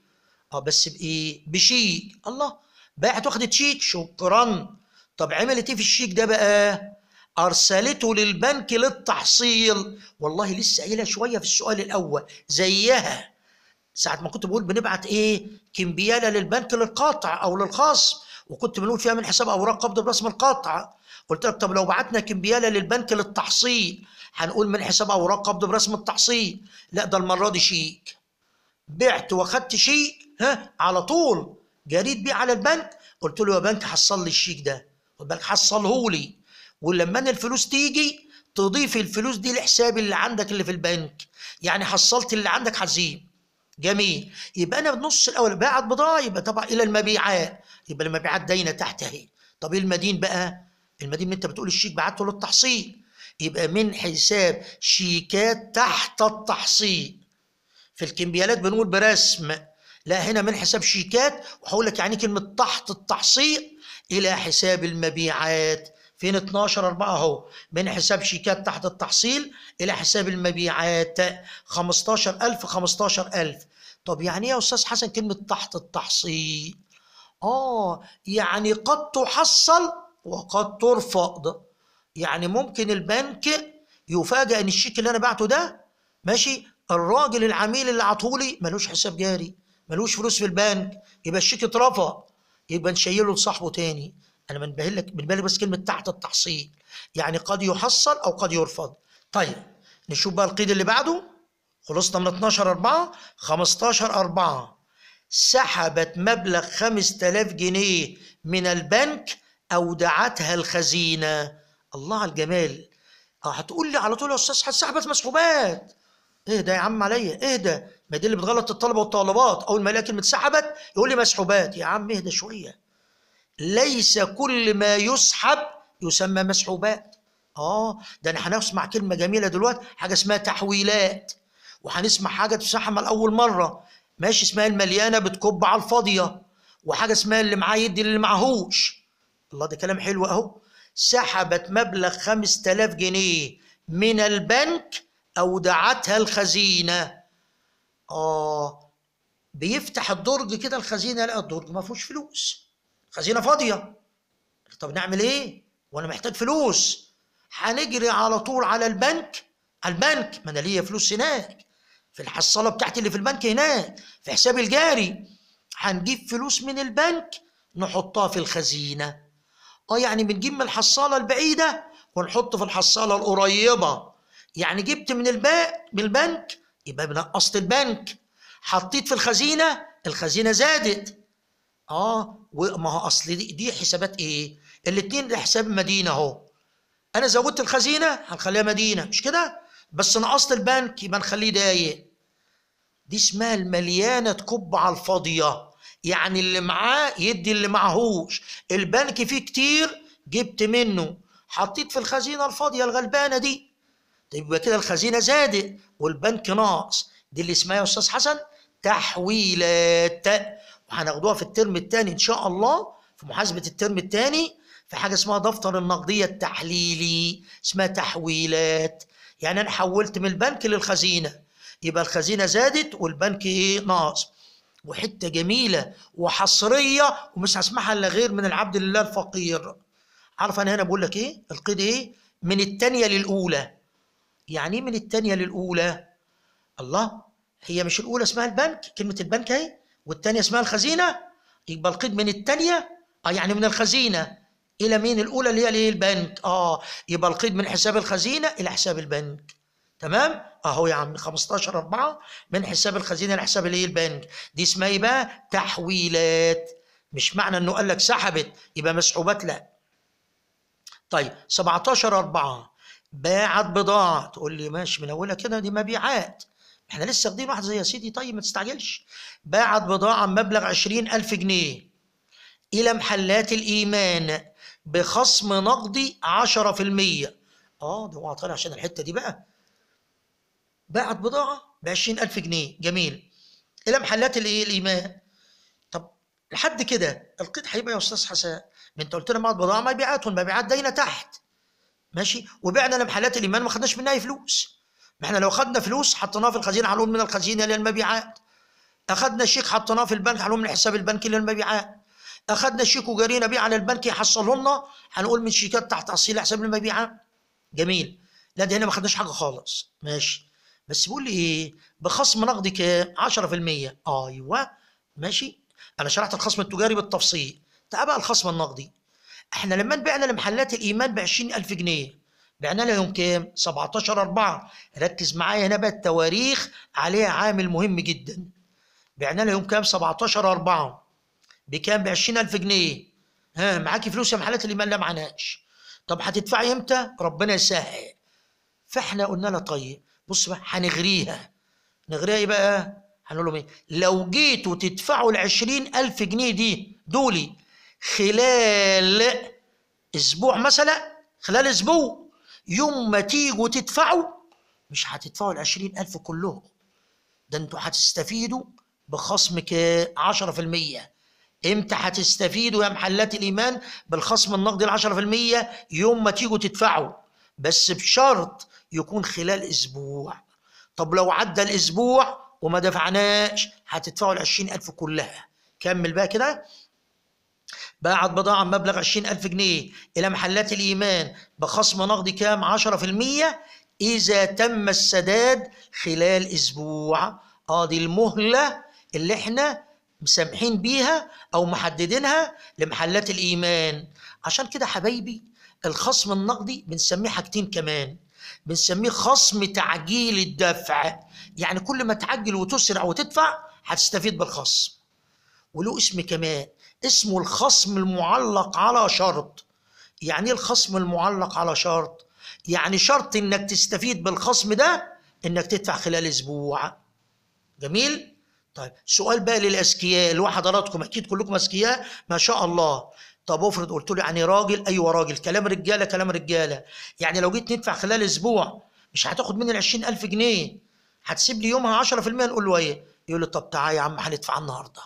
اه بس بايه بشيك الله باعت واخدت شيك شكرا طب عملت ايه في الشيك ده بقى أرسلته للبنك للتحصيل والله لسه قايلها شوية في السؤال الأول زيها ساعة ما كنت بقول بنبعت إيه كمبيالة للبنك للقاطع أو للخاص وكنت بنقول فيها من حساب أوراق قبض برسم القاطع قلت لك طب لو بعتنا كمبيالة للبنك للتحصيل هنقول من حساب أوراق قبض برسم التحصيل لا ده المرة دي شيك بعت واخدت شيء ها على طول جريت بيه على البنك قلت له يا بنك حصل لي الشيك ده والبنك حصله لي ولما الفلوس تيجي تضيف الفلوس دي لحساب اللي عندك اللي في البنك يعني حصلت اللي عندك حزين جميل يبقى انا بنص الاول باعت بضاعه يبقى طبعا الى المبيعات يبقى المبيعات داينه تحت اهي طب ايه المدين بقى المدين انت بتقول الشيك بعته للتحصيل يبقى من حساب شيكات تحت التحصيل في الكمبيالات بنقول برسم لا هنا من حساب شيكات وهقول لك يعني كلمه تحت التحصيل الى حساب المبيعات فين 12 4 اهو من حساب شيكات تحت التحصيل الى حساب المبيعات 15000 15000 طب يعني ايه يا استاذ حسن كلمه تحت التحصيل اه يعني قد تحصل وقد ترفض يعني ممكن البنك يفاجئ ان الشيك اللي انا بعته ده ماشي الراجل العميل اللي عطولي ملوش حساب جاري ملوش فلوس في البنك يبقى الشيك اترفض يبقى نشيله لصاحبه تاني انا بنبهل لك بنبهلك بس كلمه تحت التحصيل يعني قد يحصل او قد يرفض طيب نشوف بقى القيد اللي بعده خلصنا من 12 4 15 4 سحبت مبلغ 5000 جنيه من البنك اودعتها الخزينه الله على الجمال اه هتقول لي على طول يا استاذ سحبت مسحوبات اهدى يا عم عليا اهدى ما دي اللي بتغلط الطلبه والطالبات اول ما الاقي كلمه سحبت يقول لي مسحوبات يا عم اهدى شويه ليس كل ما يسحب يسمى مسحوبات اه ده احنا هنسمع كلمه جميله دلوقتي حاجه اسمها تحويلات وهنسمع حاجه تسحب لاول مره ماشي اسمها المليانه بتكب على الفاضيه وحاجه اسمها اللي معاه يدي اللي معهوش الله ده كلام حلو اهو سحبت مبلغ 5000 جنيه من البنك اودعتها الخزينه اه بيفتح الدرج كده الخزينه لقى الدرج ما فيهوش فلوس خزينه فاضيه طب نعمل ايه وانا محتاج فلوس هنجري على طول على البنك البنك ما انا ليا فلوس هناك في الحصاله بتاعتي اللي في البنك هناك في حسابي الجاري هنجيب فلوس من البنك نحطها في الخزينه اه يعني بنجيب من الحصاله البعيده ونحط في الحصاله القريبه يعني جبت من الباء من البنك يبقى نقصت البنك حطيت في الخزينه الخزينه زادت اه وما هو اصل دي, دي حسابات ايه؟ الاثنين حساب مدينه اهو انا زودت الخزينه هنخليها مدينه مش كده؟ بس نقصت البنك يبقى نخليه ضايق دي اسمها المليانه تكب على الفاضيه يعني اللي معاه يدي اللي معهوش البنك فيه كتير جبت منه حطيت في الخزينه الفاضيه الغلبانه دي طيب يبقى كده الخزينه زادت والبنك ناقص دي اللي اسمها يا استاذ حسن تحويلات وهناخدوها في الترم الثاني ان شاء الله في محاسبه الترم الثاني في حاجه اسمها دفتر النقديه التحليلي اسمها تحويلات يعني انا حولت من البنك للخزينه يبقى الخزينه زادت والبنك ايه ناقص وحته جميله وحصريه ومش هسمعها الا غير من العبد لله الفقير عارف انا هنا بقول لك ايه القيد ايه من الثانيه للاولى يعني ايه من الثانيه للاولى الله هي مش الاولى اسمها البنك كلمه البنك اهي والثانيه اسمها الخزينه يبقى القيد من الثانيه اه يعني من الخزينه الى مين الاولى اللي هي الايه البنك اه يبقى القيد من حساب الخزينه الى حساب البنك تمام اهو يا عم 15 4 من حساب الخزينه لحساب الايه البنك دي اسمها ايه بقى تحويلات مش معنى انه قال لك سحبت يبقى مسحوبات لا طيب 17 4 باعت بضاعه تقول لي ماشي من اولها كده دي مبيعات احنا لسه واخدين واحد زي يا سيدي طيب ما تستعجلش باعت بضاعة بمبلغ عشرين ألف جنيه إلى محلات الإيمان بخصم نقدي عشرة في المية آه ده هو طالع عشان الحتة دي بقى باعت بضاعة بعشرين ألف جنيه جميل إلى محلات الإيه الإيمان طب لحد كده القيد هيبقى يا أستاذ حسن ما أنت قلت لنا باعت بضاعة مبيعات والمبيعات داينة تحت ماشي وبعنا لمحلات الإيمان ما خدناش منها أي فلوس ما احنا لو خدنا فلوس حطيناها في الخزينه هنقول من الخزينه للمبيعات اخدنا شيك حطيناه في البنك هنقول من الحساب البنكي للمبيعات اخدنا شيك وجرينا بيه على البنك يحصله لنا هنقول من شيكات تحت تحصيل حساب المبيعات جميل لا ده هنا ما خدناش حاجه خالص ماشي بس بيقول لي ايه بخصم نقدي كام 10% ايوه ماشي انا شرحت الخصم التجاري بالتفصيل تعال بقى الخصم النقدي احنا لما بعنا لمحلات الايمان ب 20000 جنيه بعنا لها يوم كام 17 4 ركز معايا هنا بقى التواريخ عليها عامل مهم جدا بعنا لها يوم كام 17 4 بكام ب 20000 جنيه ها معاكي فلوس يا محلات اللي ما لا معناش طب هتدفعي امتى ربنا يسهل فاحنا قلنا لها طيب بص بقى هنغريها نغريها ايه بقى هنقول لهم ايه لو جيتوا تدفعوا ال 20000 جنيه دي دولي خلال اسبوع مثلا خلال اسبوع يوم ما تيجوا تدفعوا مش هتدفعوا ال 20000 كلهم ده انتوا هتستفيدوا بخصم ك 10% امتى هتستفيدوا يا محلات الايمان بالخصم النقدي ال 10% يوم ما تيجوا تدفعوا بس بشرط يكون خلال اسبوع طب لو عدى الاسبوع وما دفعناش هتدفعوا ال 20000 كلها كمل بقى كده باعت بضاعة بمبلغ 20000 جنيه إلى محلات الإيمان بخصم نقدي كام 10% إذا تم السداد خلال أسبوع آه دي المهلة اللي إحنا مسامحين بيها أو محددينها لمحلات الإيمان عشان كده حبايبي الخصم النقدي بنسميه حاجتين كمان بنسميه خصم تعجيل الدفع يعني كل ما تعجل وتسرع وتدفع هتستفيد بالخصم وله اسم كمان اسمه الخصم المعلق على شرط يعني ايه الخصم المعلق على شرط يعني شرط انك تستفيد بالخصم ده انك تدفع خلال اسبوع جميل طيب سؤال بقى للاذكياء اللي هو حضراتكم اكيد كلكم اذكياء ما شاء الله طب افرض قلت له يعني راجل ايوه راجل كلام رجاله كلام رجاله يعني لو جيت ندفع خلال اسبوع مش هتاخد مني ال 20000 جنيه هتسيب لي يومها 10% نقول له ايه يقول لي طب تعالى يا عم هندفع النهارده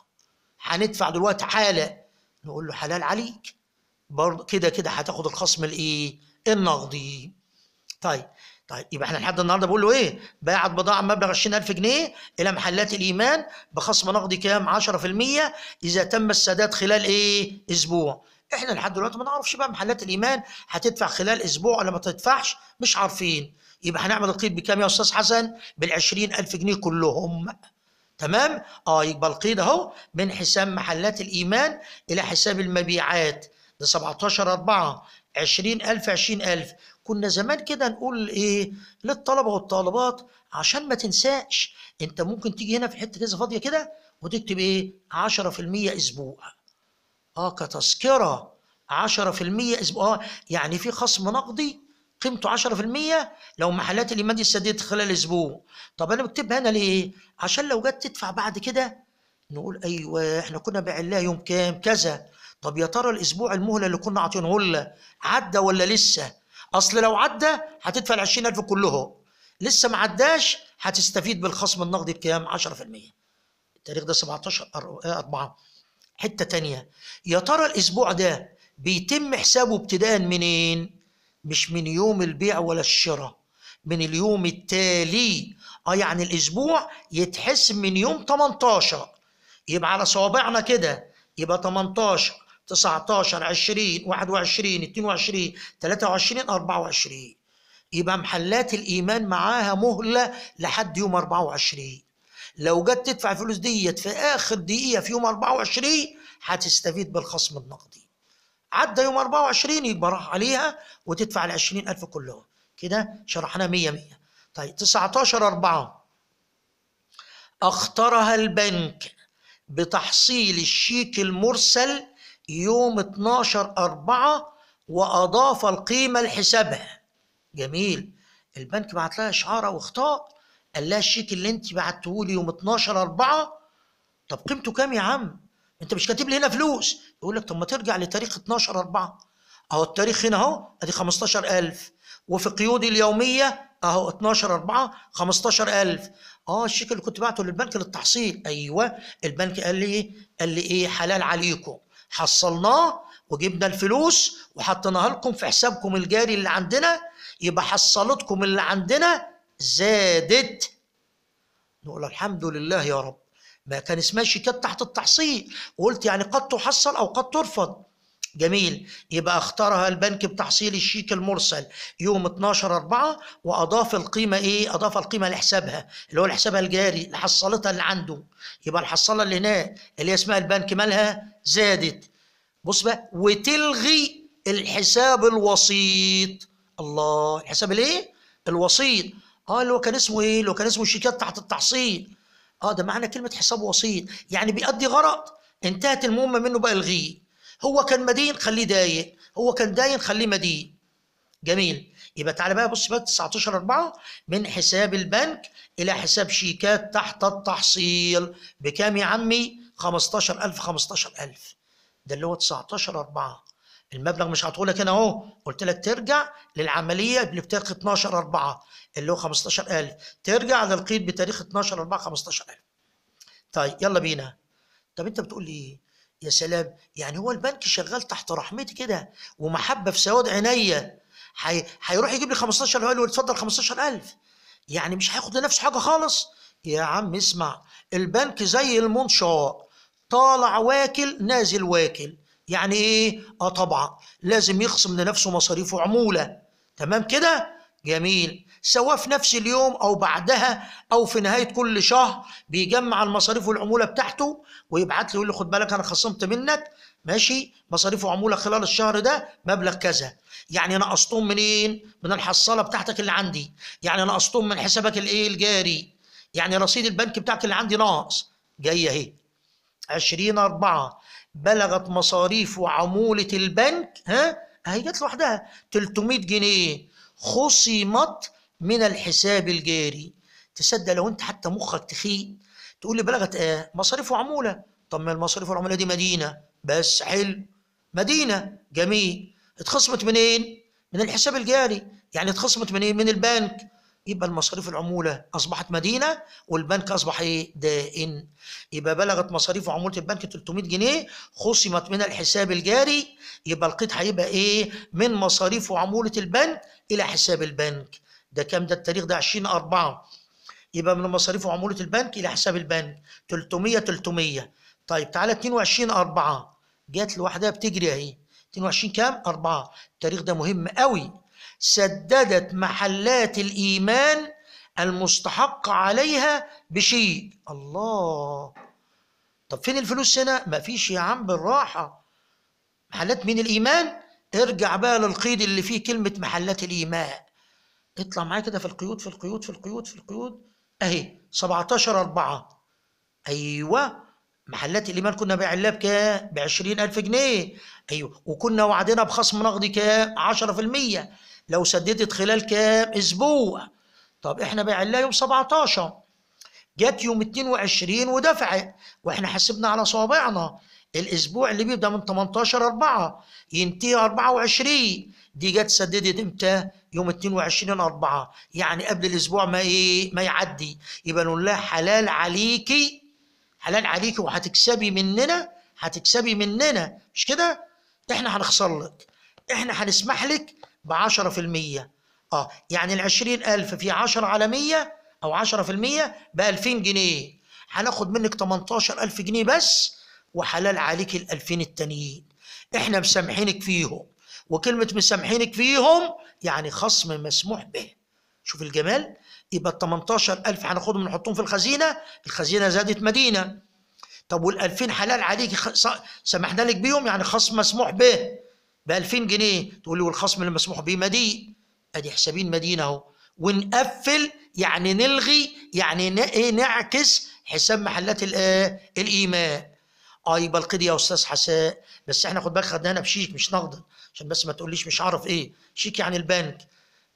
هندفع دلوقتي حالا نقول له حلال عليك برضه كده كده هتاخد الخصم الايه النقدي طيب طيب يبقى احنا لحد النهارده بقول له ايه؟ باعت بضاعه بمبلغ 20000 جنيه الى محلات الايمان بخصم نقدي كام؟ 10% اذا تم السداد خلال ايه؟ اسبوع. احنا لحد دلوقتي ما نعرفش بقى محلات الايمان هتدفع خلال اسبوع ولا ما تدفعش مش عارفين. يبقى هنعمل القيد بكام يا استاذ حسن؟ بال 20000 جنيه كلهم. تمام اه يبقى القيد اهو من حساب محلات الايمان الى حساب المبيعات ده 17 4 20000 20000 كنا زمان كده نقول ايه للطلبه والطالبات عشان ما تنساش انت ممكن تيجي هنا في حته كذا فاضيه كده وتكتب ايه 10% اسبوع اه كتذكره 10% اسبوع اه يعني في خصم نقدي قيمته 10% لو محلات الإيماد السديد خلال أسبوع طب أنا بكتبها هنا ليه؟ عشان لو جت تدفع بعد كده نقول أيوه إحنا كنا باعين لها يوم كام كذا طب يا ترى الأسبوع المهلة اللي كنا عاطينه لها عدى ولا لسه؟ أصل لو عدى هتدفع ال 20000 كلهم لسه ما عداش هتستفيد بالخصم النقدي بكام؟ 10% التاريخ ده 17 4 حتة تانية يا ترى الأسبوع ده بيتم حسابه ابتداء منين؟ مش من يوم البيع ولا الشراء من اليوم التالي اه يعني الاسبوع يتحسب من يوم 18 يبقى على صوابعنا كده يبقى 18 19 20 21 22 23 24 يبقى محلات الايمان معاها مهله لحد يوم 24 لو جت تدفع فلوس ديت في اخر دقيقه في يوم 24 هتستفيد بالخصم النقدي عدى يوم 24 يبقى راح عليها وتدفع ال 20000 كلهم كده شرحناها 100 100 طيب 19 4 اخترها البنك بتحصيل الشيك المرسل يوم 12 4 واضاف القيمه لحسابها جميل البنك بعت لها اشعار او اخطاء قال لها الشيك اللي انت بعته لي يوم 12 4 طب قيمته كام يا عم انت مش كاتب لي هنا فلوس يقول لك طب ما ترجع لتاريخ 12 4 اهو التاريخ هنا اهو ادي 15000 وفي قيودي اليوميه اهو 12 4 15000 اه الشيك اللي كنت بعته للبنك للتحصيل ايوه البنك قال لي ايه؟ قال لي ايه حلال عليكم حصلناه وجبنا الفلوس وحطيناها لكم في حسابكم الجاري اللي عندنا يبقى حصلتكم اللي عندنا زادت نقول الحمد لله يا رب ما كان اسمها شيكات تحت التحصيل وقلت يعني قد تحصل او قد ترفض جميل يبقى اختارها البنك بتحصيل الشيك المرسل يوم 12 4 واضاف القيمه ايه اضاف القيمه لحسابها اللي هو لحسابها الجاري اللي حصلتها اللي عنده يبقى الحصاله اللي هناك اللي هي اسمها البنك مالها زادت بص بقى وتلغي الحساب الوسيط الله الحساب الايه الوسيط اه اللي هو كان اسمه ايه اللي هو كان اسمه شيكات تحت التحصيل اه ده معنى كلمه حساب وسيط يعني بيأدي غرض انتهت المهمه منه بقى الغيه هو كان مدين خليه دايق هو كان داين خليه مدين جميل يبقى تعالى بقى بص بقى 19 4 من حساب البنك الى حساب شيكات تحت التحصيل بكام يا عمي 15000 15000 ده اللي هو 19 4 المبلغ مش هتقول لك انا اهو قلت لك ترجع للعمليه اللي بتاخد 12 4 اللي هو 15000 ترجع للقيد بتاريخ 12 4 15000 طيب يلا بينا طب انت بتقول لي ايه يا سلام يعني هو البنك شغال تحت رحمتي كده ومحبه في سواد عينيا هيروح يجيب لي 15000 ويتفضل اتفضل 15000 يعني مش هياخد لنفسه حاجه خالص يا عم اسمع البنك زي المنشار طالع واكل نازل واكل يعني ايه اه طبعا لازم يخصم لنفسه مصاريف وعموله تمام كده جميل سواء في نفس اليوم او بعدها او في نهايه كل شهر بيجمع المصاريف والعموله بتاعته ويبعت لي يقول لي خد بالك انا خصمت منك ماشي مصاريف وعموله خلال الشهر ده مبلغ كذا يعني نقصتهم منين من الحصاله بتاعتك اللي عندي يعني نقصتهم من حسابك الايه الجاري يعني رصيد البنك بتاعك اللي عندي ناقص جايه اهي 20 4 بلغت مصاريف وعموله البنك ها اهي جت لوحدها 300 جنيه خصمت من الحساب الجاري تصدق لو انت حتى مخك تخيل تقول لي بلغت ايه مصاريف وعموله طب ما المصاريف والعموله دي مدينه بس حلو مدينه جميل اتخصمت منين من الحساب الجاري يعني اتخصمت منين من البنك يبقى المصاريف العمولة أصبحت مدينة والبنك أصبح إيه دائن يبقى بلغت مصاريف وعموله البنك 300 جنيه خصمت من الحساب الجاري يبقى القيد هيبقى إيه من مصاريف وعمولة البنك إلى حساب البنك ده كام ده التاريخ ده 20 4 يبقى من مصاريف وعموله البنك الى حساب البنك 300 300 طيب تعالى 22 4 جت لوحدها بتجري اهي 22 كام 4 التاريخ ده مهم قوي سددت محلات الايمان المستحق عليها بشيء الله طب فين الفلوس هنا مفيش يا عم بالراحه محلات من الايمان ارجع بقى للقيد اللي فيه كلمه محلات الايمان اطلع معايا كده في القيود في القيود في القيود في القيود اهي 17 4 ايوه محلات الايمان كنا اللاب بكام؟ ب 20000 جنيه ايوه وكنا وعدنا بخصم نقدي كام؟ 10% لو سددت خلال كام؟ اسبوع طب احنا اللاب يوم 17 جت يوم 22 ودفعت واحنا حسبنا على صوابعنا الاسبوع اللي بيبدا من 18 4 ينتهي 24 دي جت سددت امتى يوم 22 4 يعني قبل الاسبوع ما ايه ما يعدي يبقى نقول لها حلال عليكي حلال عليكي وهتكسبي مننا هتكسبي مننا مش كده احنا هنخسر لك احنا هنسمح لك ب 10% اه يعني ال 20000 في 10 على 100 او 10% ب 2000 جنيه هناخد منك 18000 جنيه بس وحلال عليك الألفين التانيين احنا مسامحينك فيهم وكلمة مسامحينك فيهم يعني خصم مسموح به شوف الجمال يبقى ال 18000 هناخدهم نحطهم في الخزينه الخزينه زادت مدينه طب وال 2000 حلال عليك سمحنا لك بيهم يعني خصم مسموح به ب 2000 جنيه تقول لي والخصم اللي مسموح به مدين ادي حسابين مدينه اهو ونقفل يعني نلغي يعني ايه نعكس حساب محلات الايه الايمان اه يبقى القضيه يا استاذ حساء بس احنا خد بالك خدناها بشيك مش نقدا عشان بس ما تقوليش مش عارف ايه شيك يعني البنك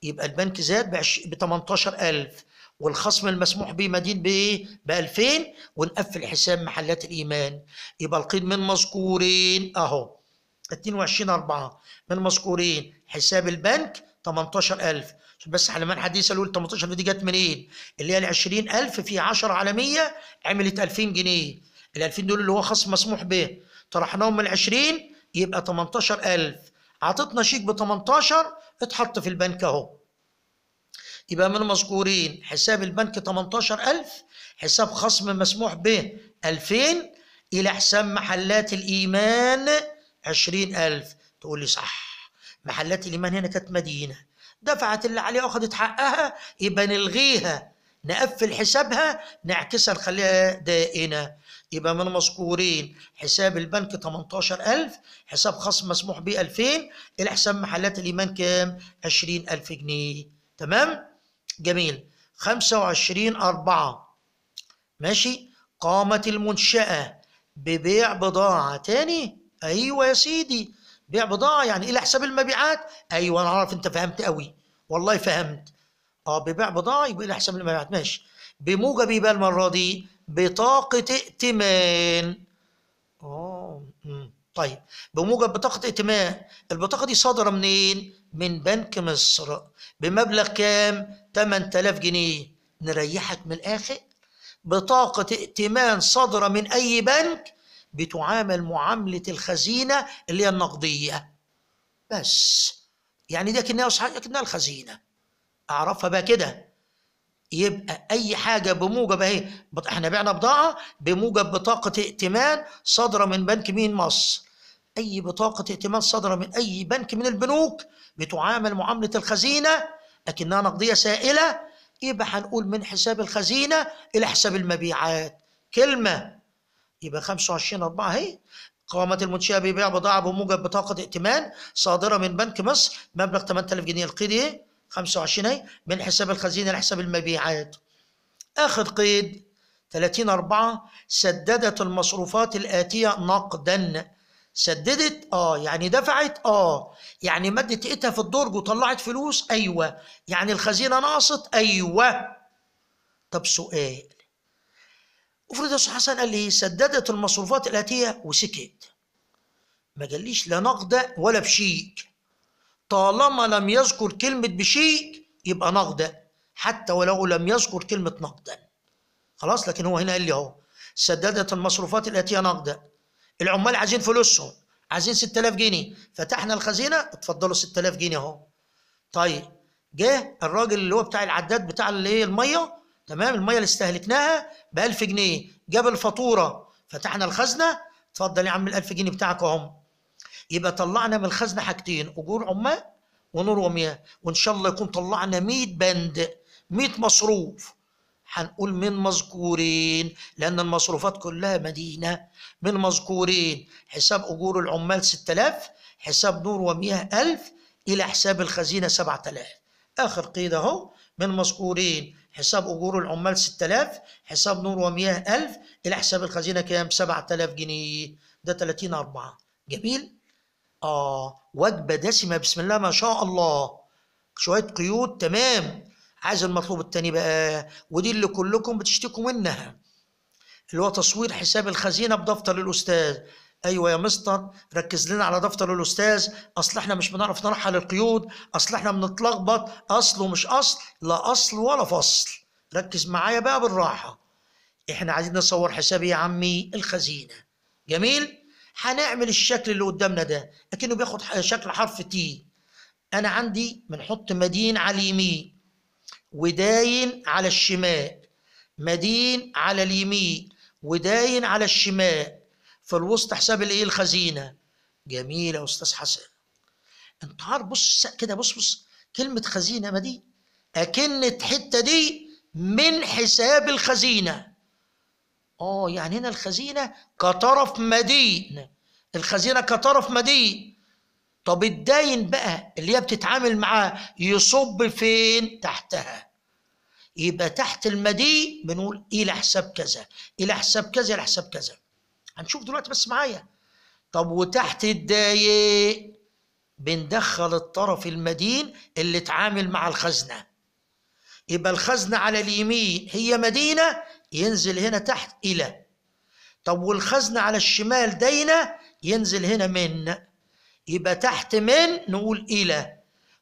يبقى البنك زاد ب 18000 والخصم المسموح به مدين بايه؟ ب 2000 ونقفل حساب محلات الايمان يبقى القيد من مذكورين اهو 22 4 من مذكورين حساب البنك 18000 عشان بس من حديث الاولى 18 دي جت منين؟ اللي هي ال 20000 في 10 على 100 عملت 2000 جنيه ال 2000 دول اللي هو خصم مسموح به طرحناهم من 20 يبقى 18000 عطتنا شيك ب 18 اتحط في البنك اهو يبقى من المذكورين حساب البنك 18000 حساب خصم مسموح به 2000 الى حساب محلات الايمان 20000 تقول لي صح محلات الايمان هنا كانت مدينه دفعت اللي عليها واخدت حقها يبقى نلغيها نقفل حسابها نعكسها نخليها دائنه يبقى من مذكورين حساب البنك 18000 حساب خصم مسموح به 2000 الى حساب محلات الايمان كام 20000 جنيه تمام جميل 25 4 ماشي قامت المنشاه ببيع بضاعه تاني ايوه يا سيدي بيع بضاعه يعني الى حساب المبيعات ايوه انا عارف انت فهمت قوي والله فهمت اه ببيع بضاعه يبقى لي حساب المبيعات ماشي بموجب يبقى المره دي بطاقه ائتمان اه طيب بموجب بطاقه ائتمان البطاقه دي صادره منين من بنك مصر بمبلغ كام 8000 جنيه نريحك من الاخر بطاقه ائتمان صادره من اي بنك بتعامل معامله الخزينه اللي هي النقديه بس يعني دي صحيح كنها الخزينه اعرفها بقى كده يبقى اي حاجه بموجب اهي احنا بعنا بضاعه بموجب بطاقه ائتمان صادره من بنك مين مصر اي بطاقه ائتمان صادره من اي بنك من البنوك بتعامل معامله الخزينه لكنها نقديه سائله يبقى هنقول من حساب الخزينه الى حساب المبيعات كلمه يبقى 25 4 اهي قامت المنشاه ببيع بضاعه بموجب بطاقه ائتمان صادره من بنك مصر مبلغ 8000 جنيه القيد ايه 25 من حساب الخزينة لحساب المبيعات آخر قيد 30 4 سددت المصروفات الآتية نقدا سددت اه يعني دفعت اه يعني مدت ايدها في الدرج وطلعت فلوس ايوه يعني الخزينه نقصت ايوه طب سؤال افرض يا حسن قال لي سددت المصروفات الاتيه وسكت ما قاليش لا نقد ولا بشيك طالما لم يذكر كلمة بشيء يبقى نقدا حتى ولو لم يذكر كلمة نقدا خلاص لكن هو هنا قال لي اهو سددت المصروفات الآتية نقدا العمال عايزين فلوسهم عايزين 6000 جنيه فتحنا الخزينة اتفضلوا 6000 جنيه اهو طيب جه الراجل اللي هو بتاع العداد بتاع هي الميه تمام الميه اللي استهلكناها ب 1000 جنيه جاب الفاتوره فتحنا الخزنه اتفضل يا عم ال 1000 جنيه بتاعك اهو يبقى طلعنا من الخزنه حاجتين اجور عمال ونور ومياه وان شاء الله يكون طلعنا 100 بند 100 مصروف هنقول من مذكورين لان المصروفات كلها مدينه من مذكورين حساب اجور العمال 6000 حساب نور ومياه 1000 الى حساب الخزينه 7000 اخر قيد اهو من مذكورين حساب اجور العمال 6000 حساب نور ومياه 1000 الى حساب الخزينه كام 7000 جنيه ده 30 4 جميل اه وجبه دسمه بسم الله ما شاء الله شويه قيود تمام عايز المطلوب التاني بقى ودي اللي كلكم بتشتكوا منها اللي هو تصوير حساب الخزينه بدفتر الاستاذ ايوه يا مستر ركز لنا على دفتر الاستاذ اصل احنا مش بنعرف نرحل القيود اصل احنا بنتلخبط اصل ومش اصل لا اصل ولا فصل ركز معايا بقى بالراحه احنا عايزين نصور حساب يا عمي الخزينه جميل هنعمل الشكل اللي قدامنا ده اكنه بياخد شكل حرف تي انا عندي بنحط مدين على اليمين وداين على الشمال مدين على اليمين وداين على الشمال في الوسط حساب الايه الخزينه جميل يا استاذ حسن انت عارف بص كده بص بص كلمه خزينه ما دي اكنت حته دي من حساب الخزينه اه يعني هنا الخزينه كطرف مدين الخزينه كطرف مدين طب الداين بقى اللي هي بتتعامل معاه يصب فين تحتها يبقى تحت المدين بنقول الى إيه حساب كذا الى إيه حساب كذا الى إيه حساب كذا هنشوف دلوقتي بس معايا طب وتحت الداين بندخل الطرف المدين اللي اتعامل مع الخزنه يبقى الخزنه على اليمين هي مدينه ينزل هنا تحت إلى طب والخزنة على الشمال دينا ينزل هنا من يبقى تحت من نقول إلى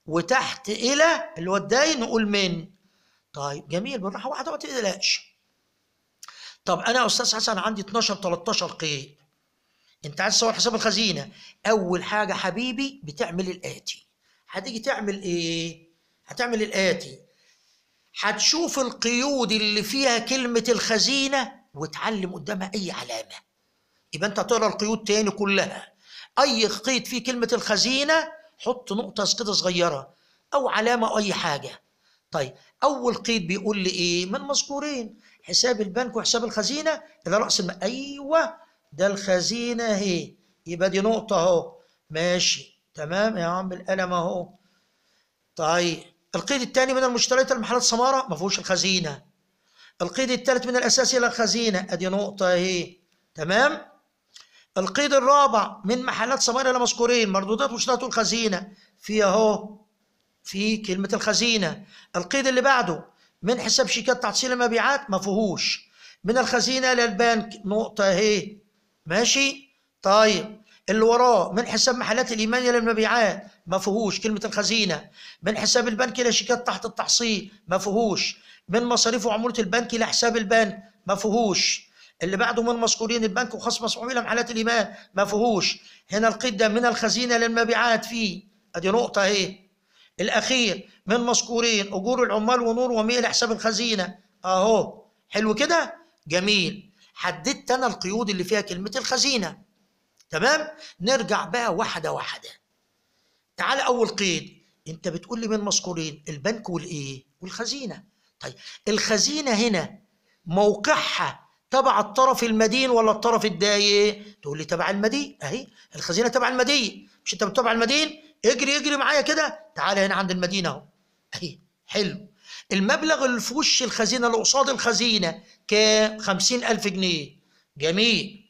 وتحت إلى اللي هو الداين نقول من طيب جميل بالراحة واحدة ما تقلقش طب أنا يا أستاذ حسن عندي 12 13 قيد أنت عايز تصور حساب الخزينة أول حاجة حبيبي بتعمل الآتي هتيجي تعمل إيه؟ هتعمل الآتي هتشوف القيود اللي فيها كلمة الخزينة وتعلم قدامها أي علامة يبقى أنت هتقرأ القيود تاني كلها أي قيد فيه كلمة الخزينة حط نقطة كده صغيرة أو علامة أو أي حاجة طيب أول قيد بيقول لي إيه من مذكورين حساب البنك وحساب الخزينة إلى رأس المال أيوه ده الخزينة أهي يبقى دي نقطة أهو ماشي تمام يا عم القلم أهو طيب القيد الثاني من المشتريات المحلات سمارة ما فيهوش الخزينة القيد الثالث من الأساسي إلى الخزينة، أدي نقطة أهي تمام القيد الرابع من محلات سمارة إلى مذكورين مردودات مشتريات الخزينة في أهو في كلمة الخزينة القيد اللي بعده من حساب شيكات تحصيل المبيعات ما فيهوش من الخزينة إلى البنك، نقطة أهي ماشي طيب اللي وراه من حساب محلات الإيمان إلى المبيعات. ما فيهوش كلمة الخزينة من حساب البنك إلى شيكات تحت التحصيل ما فيهوش من مصاريف وعمولة البنك إلى حساب البنك ما فيهوش اللي بعده من مذكورين البنك وخصم مسموح إلى محلات الإيمان ما فيهوش هنا القدة من الخزينة للمبيعات فيه أدي نقطة أهي الأخير من مذكورين أجور العمال ونور ومية لحساب الخزينة أهو حلو كده جميل حددت أنا القيود اللي فيها كلمة الخزينة تمام نرجع بقى واحدة واحدة تعال اول قيد انت بتقول لي مين مسؤولين البنك والايه والخزينه طيب الخزينه هنا موقعها تبع الطرف المدين ولا الطرف الدايه تقول لي تبع المدين اهي الخزينه تبع المدين مش انت تبع المدين اجري اجري معايا كده تعال هنا عند المدينه اهو اهي حلو المبلغ اللي في وش الخزينه اللي قصاد الخزينه كام 50000 جنيه جميل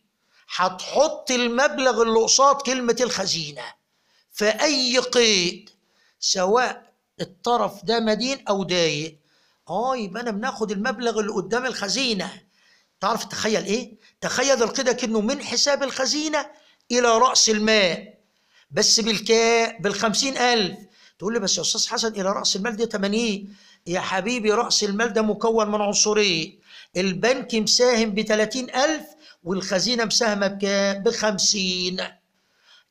هتحط المبلغ اللي قصاد كلمه الخزينه في أي قيد سواء الطرف ده مدين أو دايق اه يبقى انا بناخد المبلغ اللي قدام الخزينه تعرف تخيل ايه تخيل القيد انه من حساب الخزينه الى راس الماء بس بالكاء بالخمسين الف تقول لي بس يا استاذ حسن الى راس المال دي 80 يا حبيبي راس المال ده مكون من عنصرين البنك مساهم ب 30000 والخزينه مساهمه بكام ب 50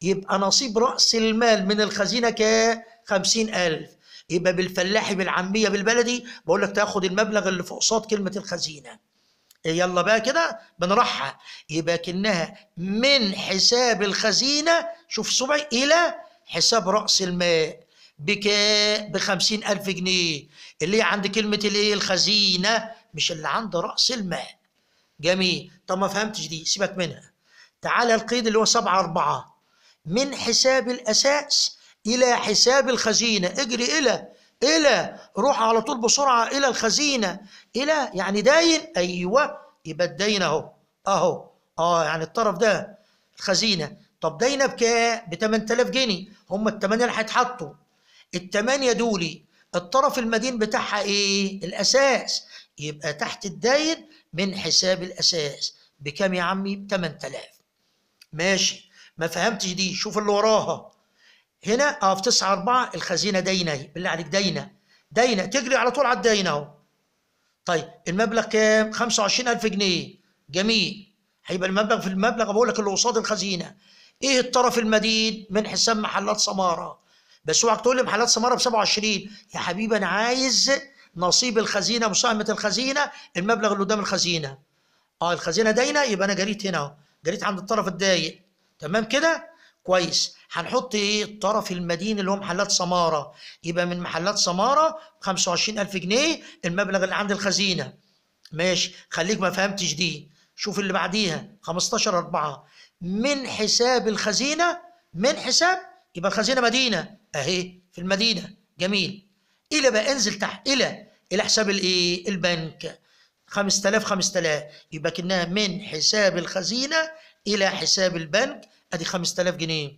يبقى نصيب رأس المال من الخزينة كخمسين ألف يبقى بالفلاحي بالعامية بالبلدي بقول لك تاخد المبلغ اللي فوق قصاد كلمة الخزينة يلا بقى كده بنرحها يبقى كأنها من حساب الخزينة شوف صبعي إلى حساب رأس المال بك بخمسين ألف جنيه اللي هي عند كلمة الإيه الخزينة مش اللي عند رأس المال جميل طب ما فهمتش دي سيبك منها تعالى القيد اللي هو سبعة أربعة من حساب الأساس إلى حساب الخزينة اجري إلى إلى روح على طول بسرعة إلى الخزينة إلى يعني داين أيوه يبقى الدين أهو أهو أه يعني الطرف ده الخزينة طب داينة بكام؟ ب 8000 جنيه هم الثمانية اللي هيتحطوا الثمانية دولي الطرف المدين بتاعها إيه؟ الأساس يبقى تحت الداين من حساب الأساس بكام يا عمي؟ ب 8000 ماشي ما فهمتش دي شوف اللي وراها هنا اه في 9 4 الخزينه داينه بالله عليك داينه داينه تجري على طول على الداينه اهو طيب المبلغ كام 25000 جنيه جميل هيبقى المبلغ في المبلغ بقول لك اللي قصاد الخزينه ايه الطرف المدين من حساب محلات سماره بس اوعك تقول لي محلات سماره ب 27 يا حبيبي انا عايز نصيب الخزينه مساهمه الخزينه المبلغ اللي قدام الخزينه اه الخزينه داينه يبقى انا جريت هنا اهو جريت عند الطرف الضايق تمام كده كويس هنحط ايه طرف المدين اللي هو محلات سماره يبقى من محلات سماره 25000 جنيه المبلغ اللي عند الخزينه ماشي خليك ما فهمتش دي شوف اللي بعديها 15 4 من حساب الخزينه من حساب يبقى الخزينه مدينه اهي في المدينه جميل الى بقى انزل تحت الى الى حساب الايه البنك 5000 5000 يبقى كأنها من حساب الخزينة إلى حساب البنك أدي 5000 جنيه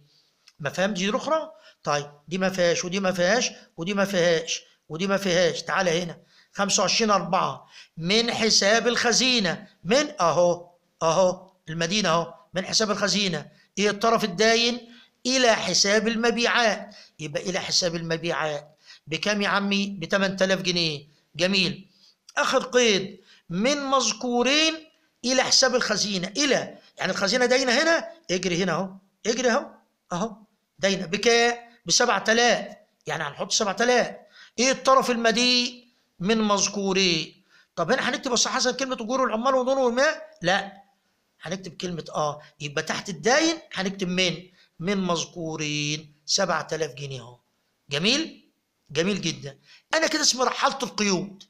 ما مفهوم دي أخرى طيب دي ما فيهاش ودي ما فيهاش ودي ما فيهاش ودي ما فيهاش تعالى هنا 25 4 من حساب الخزينة من أهو أهو المدينة أهو من حساب الخزينة إيه الطرف الداين إلى حساب المبيعات يبقى إلى حساب المبيعات بكام يا عمي ب 8000 جنيه جميل أخذ قيد من مذكورين الى حساب الخزينه الى يعني الخزينه داينه هنا اجري هنا اهو اجري اهو اهو داينه بكام؟ ب 7000 يعني هنحط 7000 ايه الطرف المديء من مذكورين طب هنا هنكتب يا استاذ حسن كلمه اجور العمال ودون وماء لا هنكتب كلمه اه يبقى تحت الداين هنكتب من من مذكورين 7000 جنيه اهو جميل جميل جدا انا كده اسمي رحلت القيود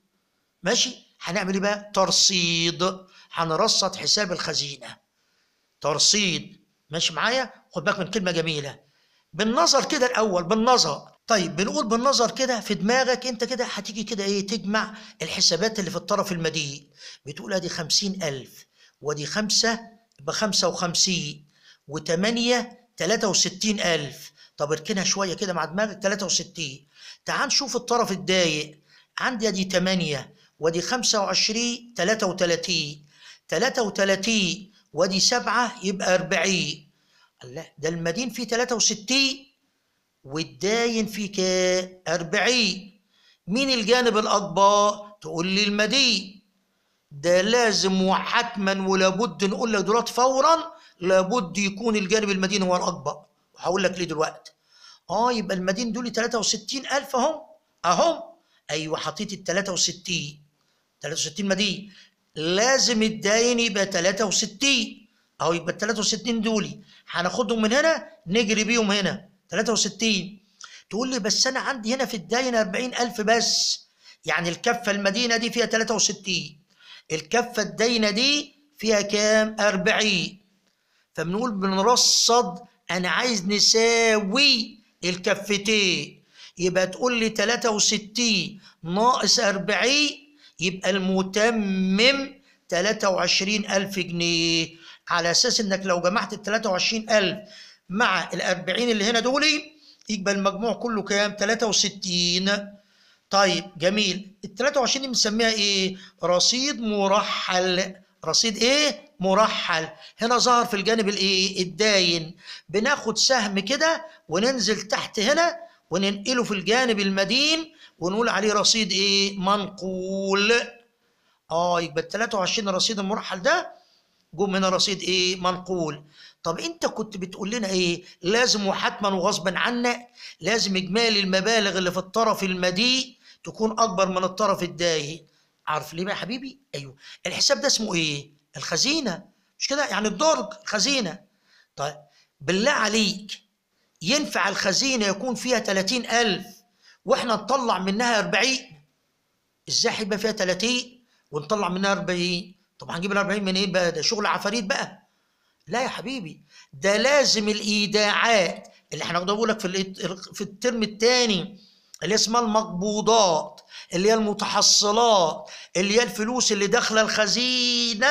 ماشي هنعمل ايه بقى ترصيد هنرصد حساب الخزينه ترصيد ماشي معايا خد بالك من كلمه جميله بالنظر كده الاول بالنظر طيب بنقول بالنظر كده في دماغك انت كده هتيجي كده ايه تجمع الحسابات اللي في الطرف المدين بتقول ادي خمسين ألف وادي خمسة بخمسة وخمسين وتمانية تلاتة وستين ألف طب اركنها شوية كده مع دماغك تلاتة وستين تعال نشوف الطرف الضايق عندي ادي تمانية ودي 25 33 33 ودي 7 يبقى 40 الله ده المدين فيه 63 والداين فيه كام 40 مين الجانب الاطباء تقول لي المدين ده لازم وحتما ولابد نقول لك دلوقتي فورا لابد يكون الجانب المدين هو الاطباء وهقول لك ليه دلوقتي اه يبقى المدين دول 63000 اهم اهم ايوه حطيت ال 63 63 ما دي لازم الداين يبقى 63 اهو يبقى ال 63 دولي هناخدهم من هنا نجري بيهم هنا 63 تقول لي بس انا عندي هنا في الداين 40000 بس يعني الكفه المدينه دي فيها 63 الكفه الداينه دي فيها كام 40 فبنقول بنرصد انا عايز نساوي الكفتين يبقى تقول لي 63 ناقص 40 يبقى المتمم 23000 جنيه على اساس انك لو جمعت ال 23000 مع ال 40 اللي هنا دولي يبقى المجموع كله كام 63 طيب جميل ال 23 دي بنسميها ايه رصيد مرحل رصيد ايه مرحل هنا ظهر في الجانب الايه الداين بناخد سهم كده وننزل تحت هنا وننقله في الجانب المدين ونقول عليه رصيد ايه منقول اه يبقى ال 23 رصيد المرحل ده جم هنا رصيد ايه منقول طب انت كنت بتقول لنا ايه لازم وحتما وغصبا عنا لازم اجمالي المبالغ اللي في الطرف المدي تكون اكبر من الطرف الداهي عارف ليه بقى يا حبيبي ايوه الحساب ده اسمه ايه الخزينه مش كده يعني الدرج خزينه طيب بالله عليك ينفع الخزينه يكون فيها 30000 واحنا نطلع منها 40 ازاي هيبقى فيها 30 ونطلع منها 40 طب هنجيب ال 40 منين إيه بقى ده شغل عفاريت بقى لا يا حبيبي ده لازم الايداعات اللي احنا بقول لك في في الترم الثاني اللي اسمها المقبوضات اللي هي المتحصلات اللي هي الفلوس اللي داخله الخزينه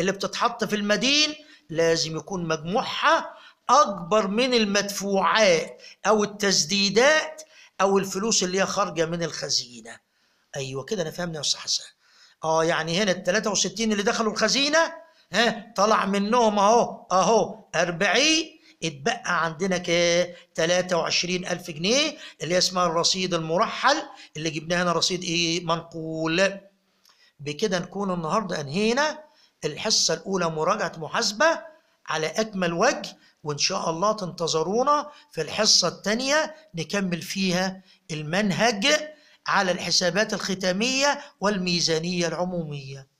اللي بتتحط في المدين لازم يكون مجموعها اكبر من المدفوعات او التسديدات او الفلوس اللي هي خارجه من الخزينه ايوه كده انا فهمنا يا استاذ حسن اه يعني هنا ال 63 اللي دخلوا الخزينه ها طلع منهم اهو اهو 40 اتبقى عندنا ك 23000 جنيه اللي اسمها الرصيد المرحل اللي جبناه هنا رصيد ايه منقول بكده نكون النهارده انهينا الحصه الاولى مراجعه محاسبه على اكمل وجه وإن شاء الله تنتظرونا في الحصة الثانية نكمل فيها المنهج على الحسابات الختامية والميزانية العمومية